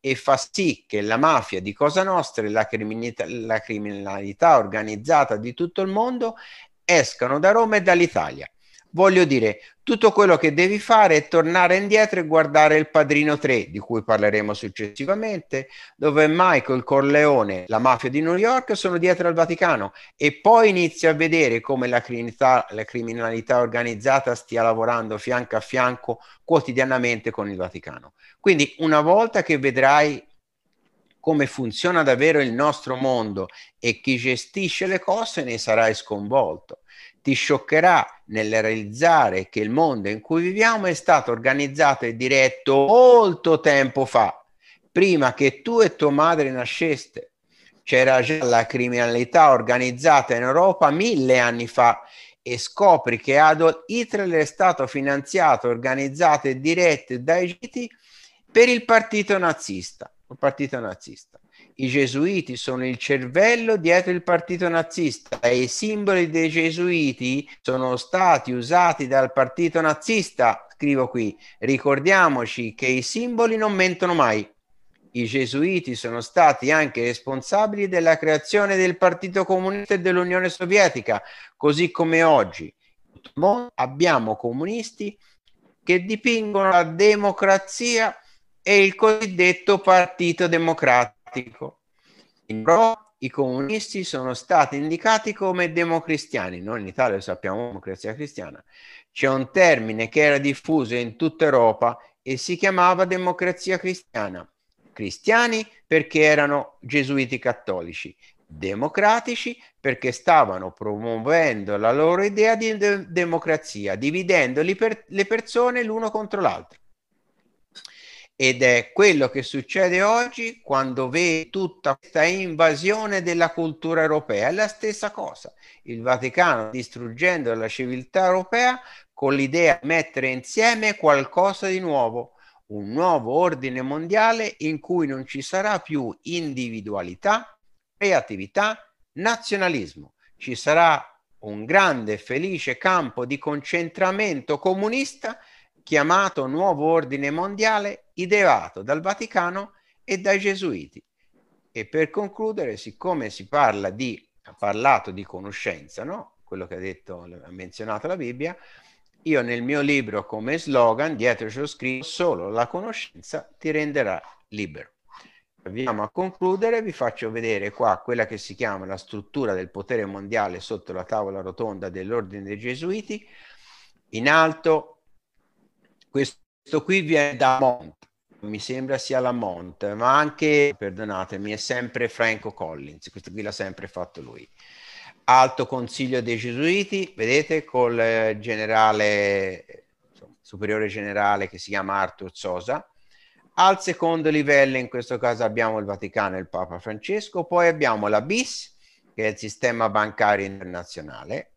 e fa sì che la mafia di Cosa Nostra e la criminalità, la criminalità organizzata di tutto il mondo escano da Roma e dall'Italia Voglio dire, tutto quello che devi fare è tornare indietro e guardare il Padrino 3, di cui parleremo successivamente, dove Michael Corleone, la mafia di New York, sono dietro al Vaticano e poi inizi a vedere come la criminalità, la criminalità organizzata stia lavorando fianco a fianco quotidianamente con il Vaticano. Quindi una volta che vedrai come funziona davvero il nostro mondo e chi gestisce le cose ne sarai sconvolto ti scioccherà nel realizzare che il mondo in cui viviamo è stato organizzato e diretto molto tempo fa, prima che tu e tua madre nasceste. C'era già la criminalità organizzata in Europa mille anni fa e scopri che Adolf Hitler è stato finanziato, organizzato e diretto dai giti per il partito nazista. Il partito nazista i gesuiti sono il cervello dietro il partito nazista e i simboli dei gesuiti sono stati usati dal partito nazista. Scrivo qui, ricordiamoci che i simboli non mentono mai. I gesuiti sono stati anche responsabili della creazione del Partito Comunista e dell'Unione Sovietica, così come oggi. Abbiamo comunisti che dipingono la democrazia e il cosiddetto Partito Democratico pratico. In Europa i comunisti sono stati indicati come democristiani, noi in Italia sappiamo democrazia cristiana. C'è un termine che era diffuso in tutta Europa e si chiamava democrazia cristiana. Cristiani perché erano gesuiti cattolici, democratici perché stavano promuovendo la loro idea di de- democrazia, dividendo per- le persone l'uno contro l'altro. Ed è quello che succede oggi quando vedi tutta questa invasione della cultura europea. È la stessa cosa. Il Vaticano distruggendo la civiltà europea con l'idea di mettere insieme qualcosa di nuovo, un nuovo ordine mondiale in cui non ci sarà più individualità, creatività, nazionalismo. Ci sarà un grande felice campo di concentramento comunista chiamato Nuovo Ordine Mondiale, ideato dal Vaticano e dai Gesuiti. E per concludere, siccome si parla di, ha parlato di conoscenza, no? quello che ha detto, ha menzionato la Bibbia, io nel mio libro come slogan, dietro c'ho scritto solo la conoscenza ti renderà libero. Andiamo a concludere, vi faccio vedere qua quella che si chiama la struttura del potere mondiale sotto la tavola rotonda dell'ordine dei Gesuiti. In alto questo qui viene da Mont, mi sembra sia la Mont, ma anche, perdonatemi, è sempre Franco Collins, questo qui l'ha sempre fatto lui. Alto Consiglio dei Gesuiti, vedete, col eh, generale, superiore generale che si chiama Arthur Sosa. Al secondo livello, in questo caso, abbiamo il Vaticano e il Papa Francesco, poi abbiamo la BIS, che è il sistema bancario internazionale,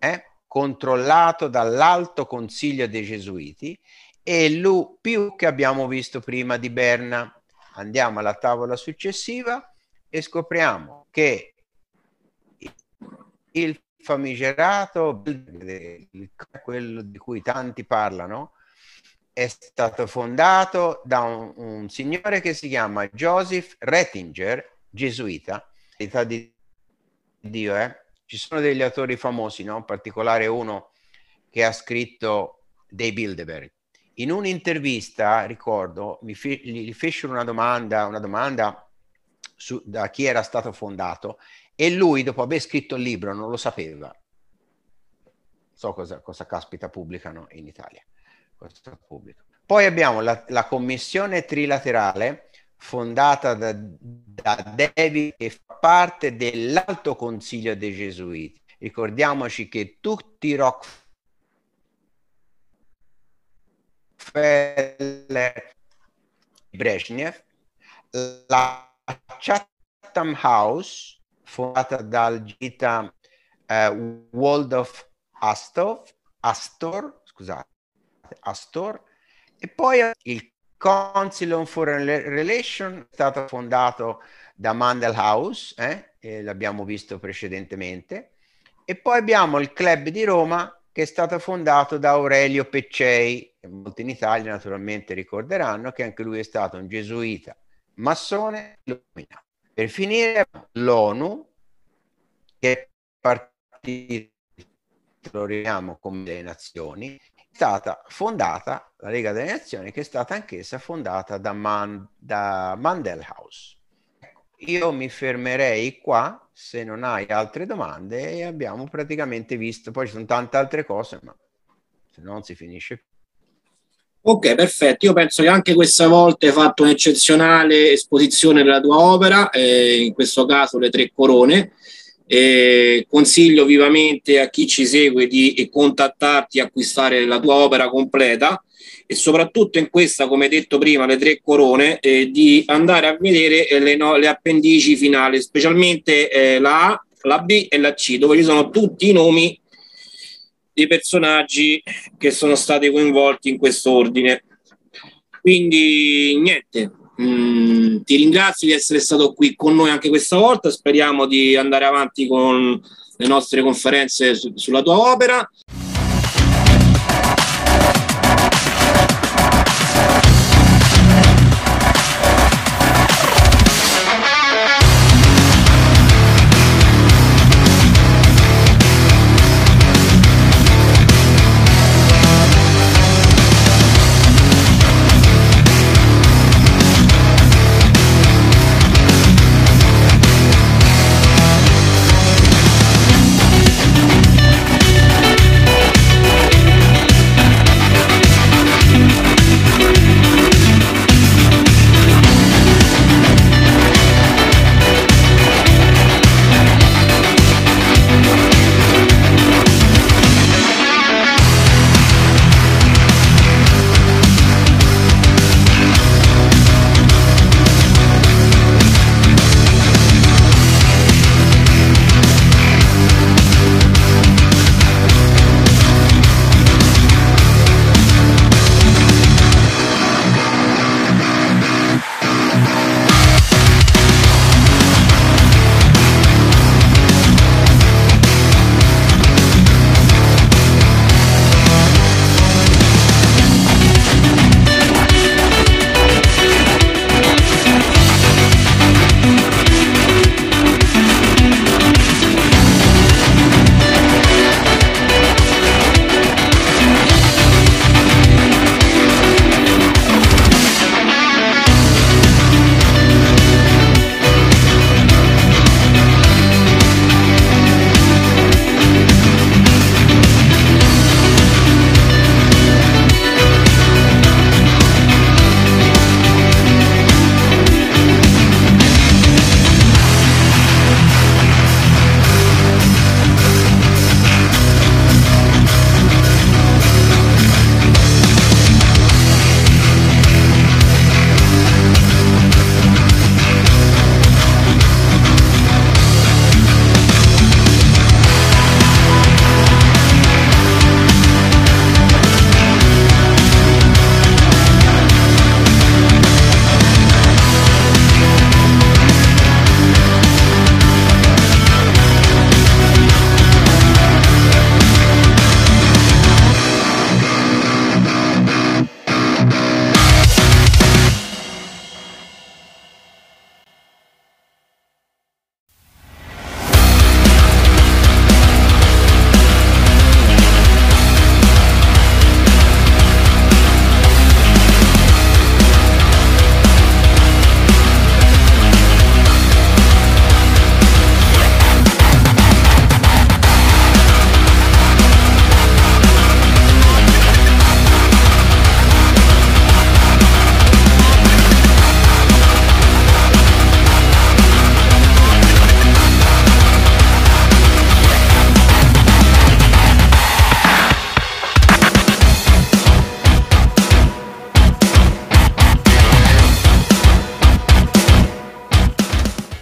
eh? controllato dall'Alto Consiglio dei Gesuiti e l'UPIU che abbiamo visto prima di Berna. Andiamo alla tavola successiva e scopriamo che il famigerato, quello di cui tanti parlano, è stato fondato da un, un signore che si chiama Joseph Rettinger, gesuita, di Dio, eh? ci sono degli autori famosi, no? in particolare uno che ha scritto dei Bilderberg. In un'intervista, ricordo, mi fe- gli fecero una domanda, una domanda su, da chi era stato fondato e lui, dopo aver scritto il libro, non lo sapeva. So cosa, cosa caspita pubblicano in Italia. Pubblica. Poi abbiamo la, la commissione trilaterale fondata da, da David e fa parte dell'Alto Consiglio dei Gesuiti. Ricordiamoci che tutti i Rockefeller Brezhnev, la Chatham House, fondata dal gita uh, Waldorf Astor, Astor, scusate, Astor, e poi il Council on Foreign Relations è stato fondato da Mandelhaus, eh? l'abbiamo visto precedentemente, e poi abbiamo il Club di Roma che è stato fondato da Aurelio Peccei, che molti in Italia naturalmente ricorderanno che anche lui è stato un gesuita, massone, Per finire l'ONU, che è partito, lo come le nazioni, stata fondata la Lega delle Nazioni, che è stata anch'essa fondata da, Man, da Mandelhaus. Io mi fermerei qua, se non hai altre domande, e abbiamo praticamente visto, poi ci sono tante altre cose, ma se non si finisce Ok, perfetto. Io penso che anche questa volta hai fatto un'eccezionale esposizione della tua opera, eh, in questo caso le tre corone. Eh, consiglio vivamente a chi ci segue di contattarti acquistare la tua opera completa e soprattutto in questa, come detto prima, le tre corone, eh, di andare a vedere eh, le, no, le appendici finali, specialmente eh, la A, la B e la C, dove ci sono tutti i nomi dei personaggi che sono stati coinvolti in questo ordine. Quindi niente, Mm, ti ringrazio di essere stato qui con noi anche questa volta, speriamo di andare avanti con le nostre conferenze su, sulla tua opera.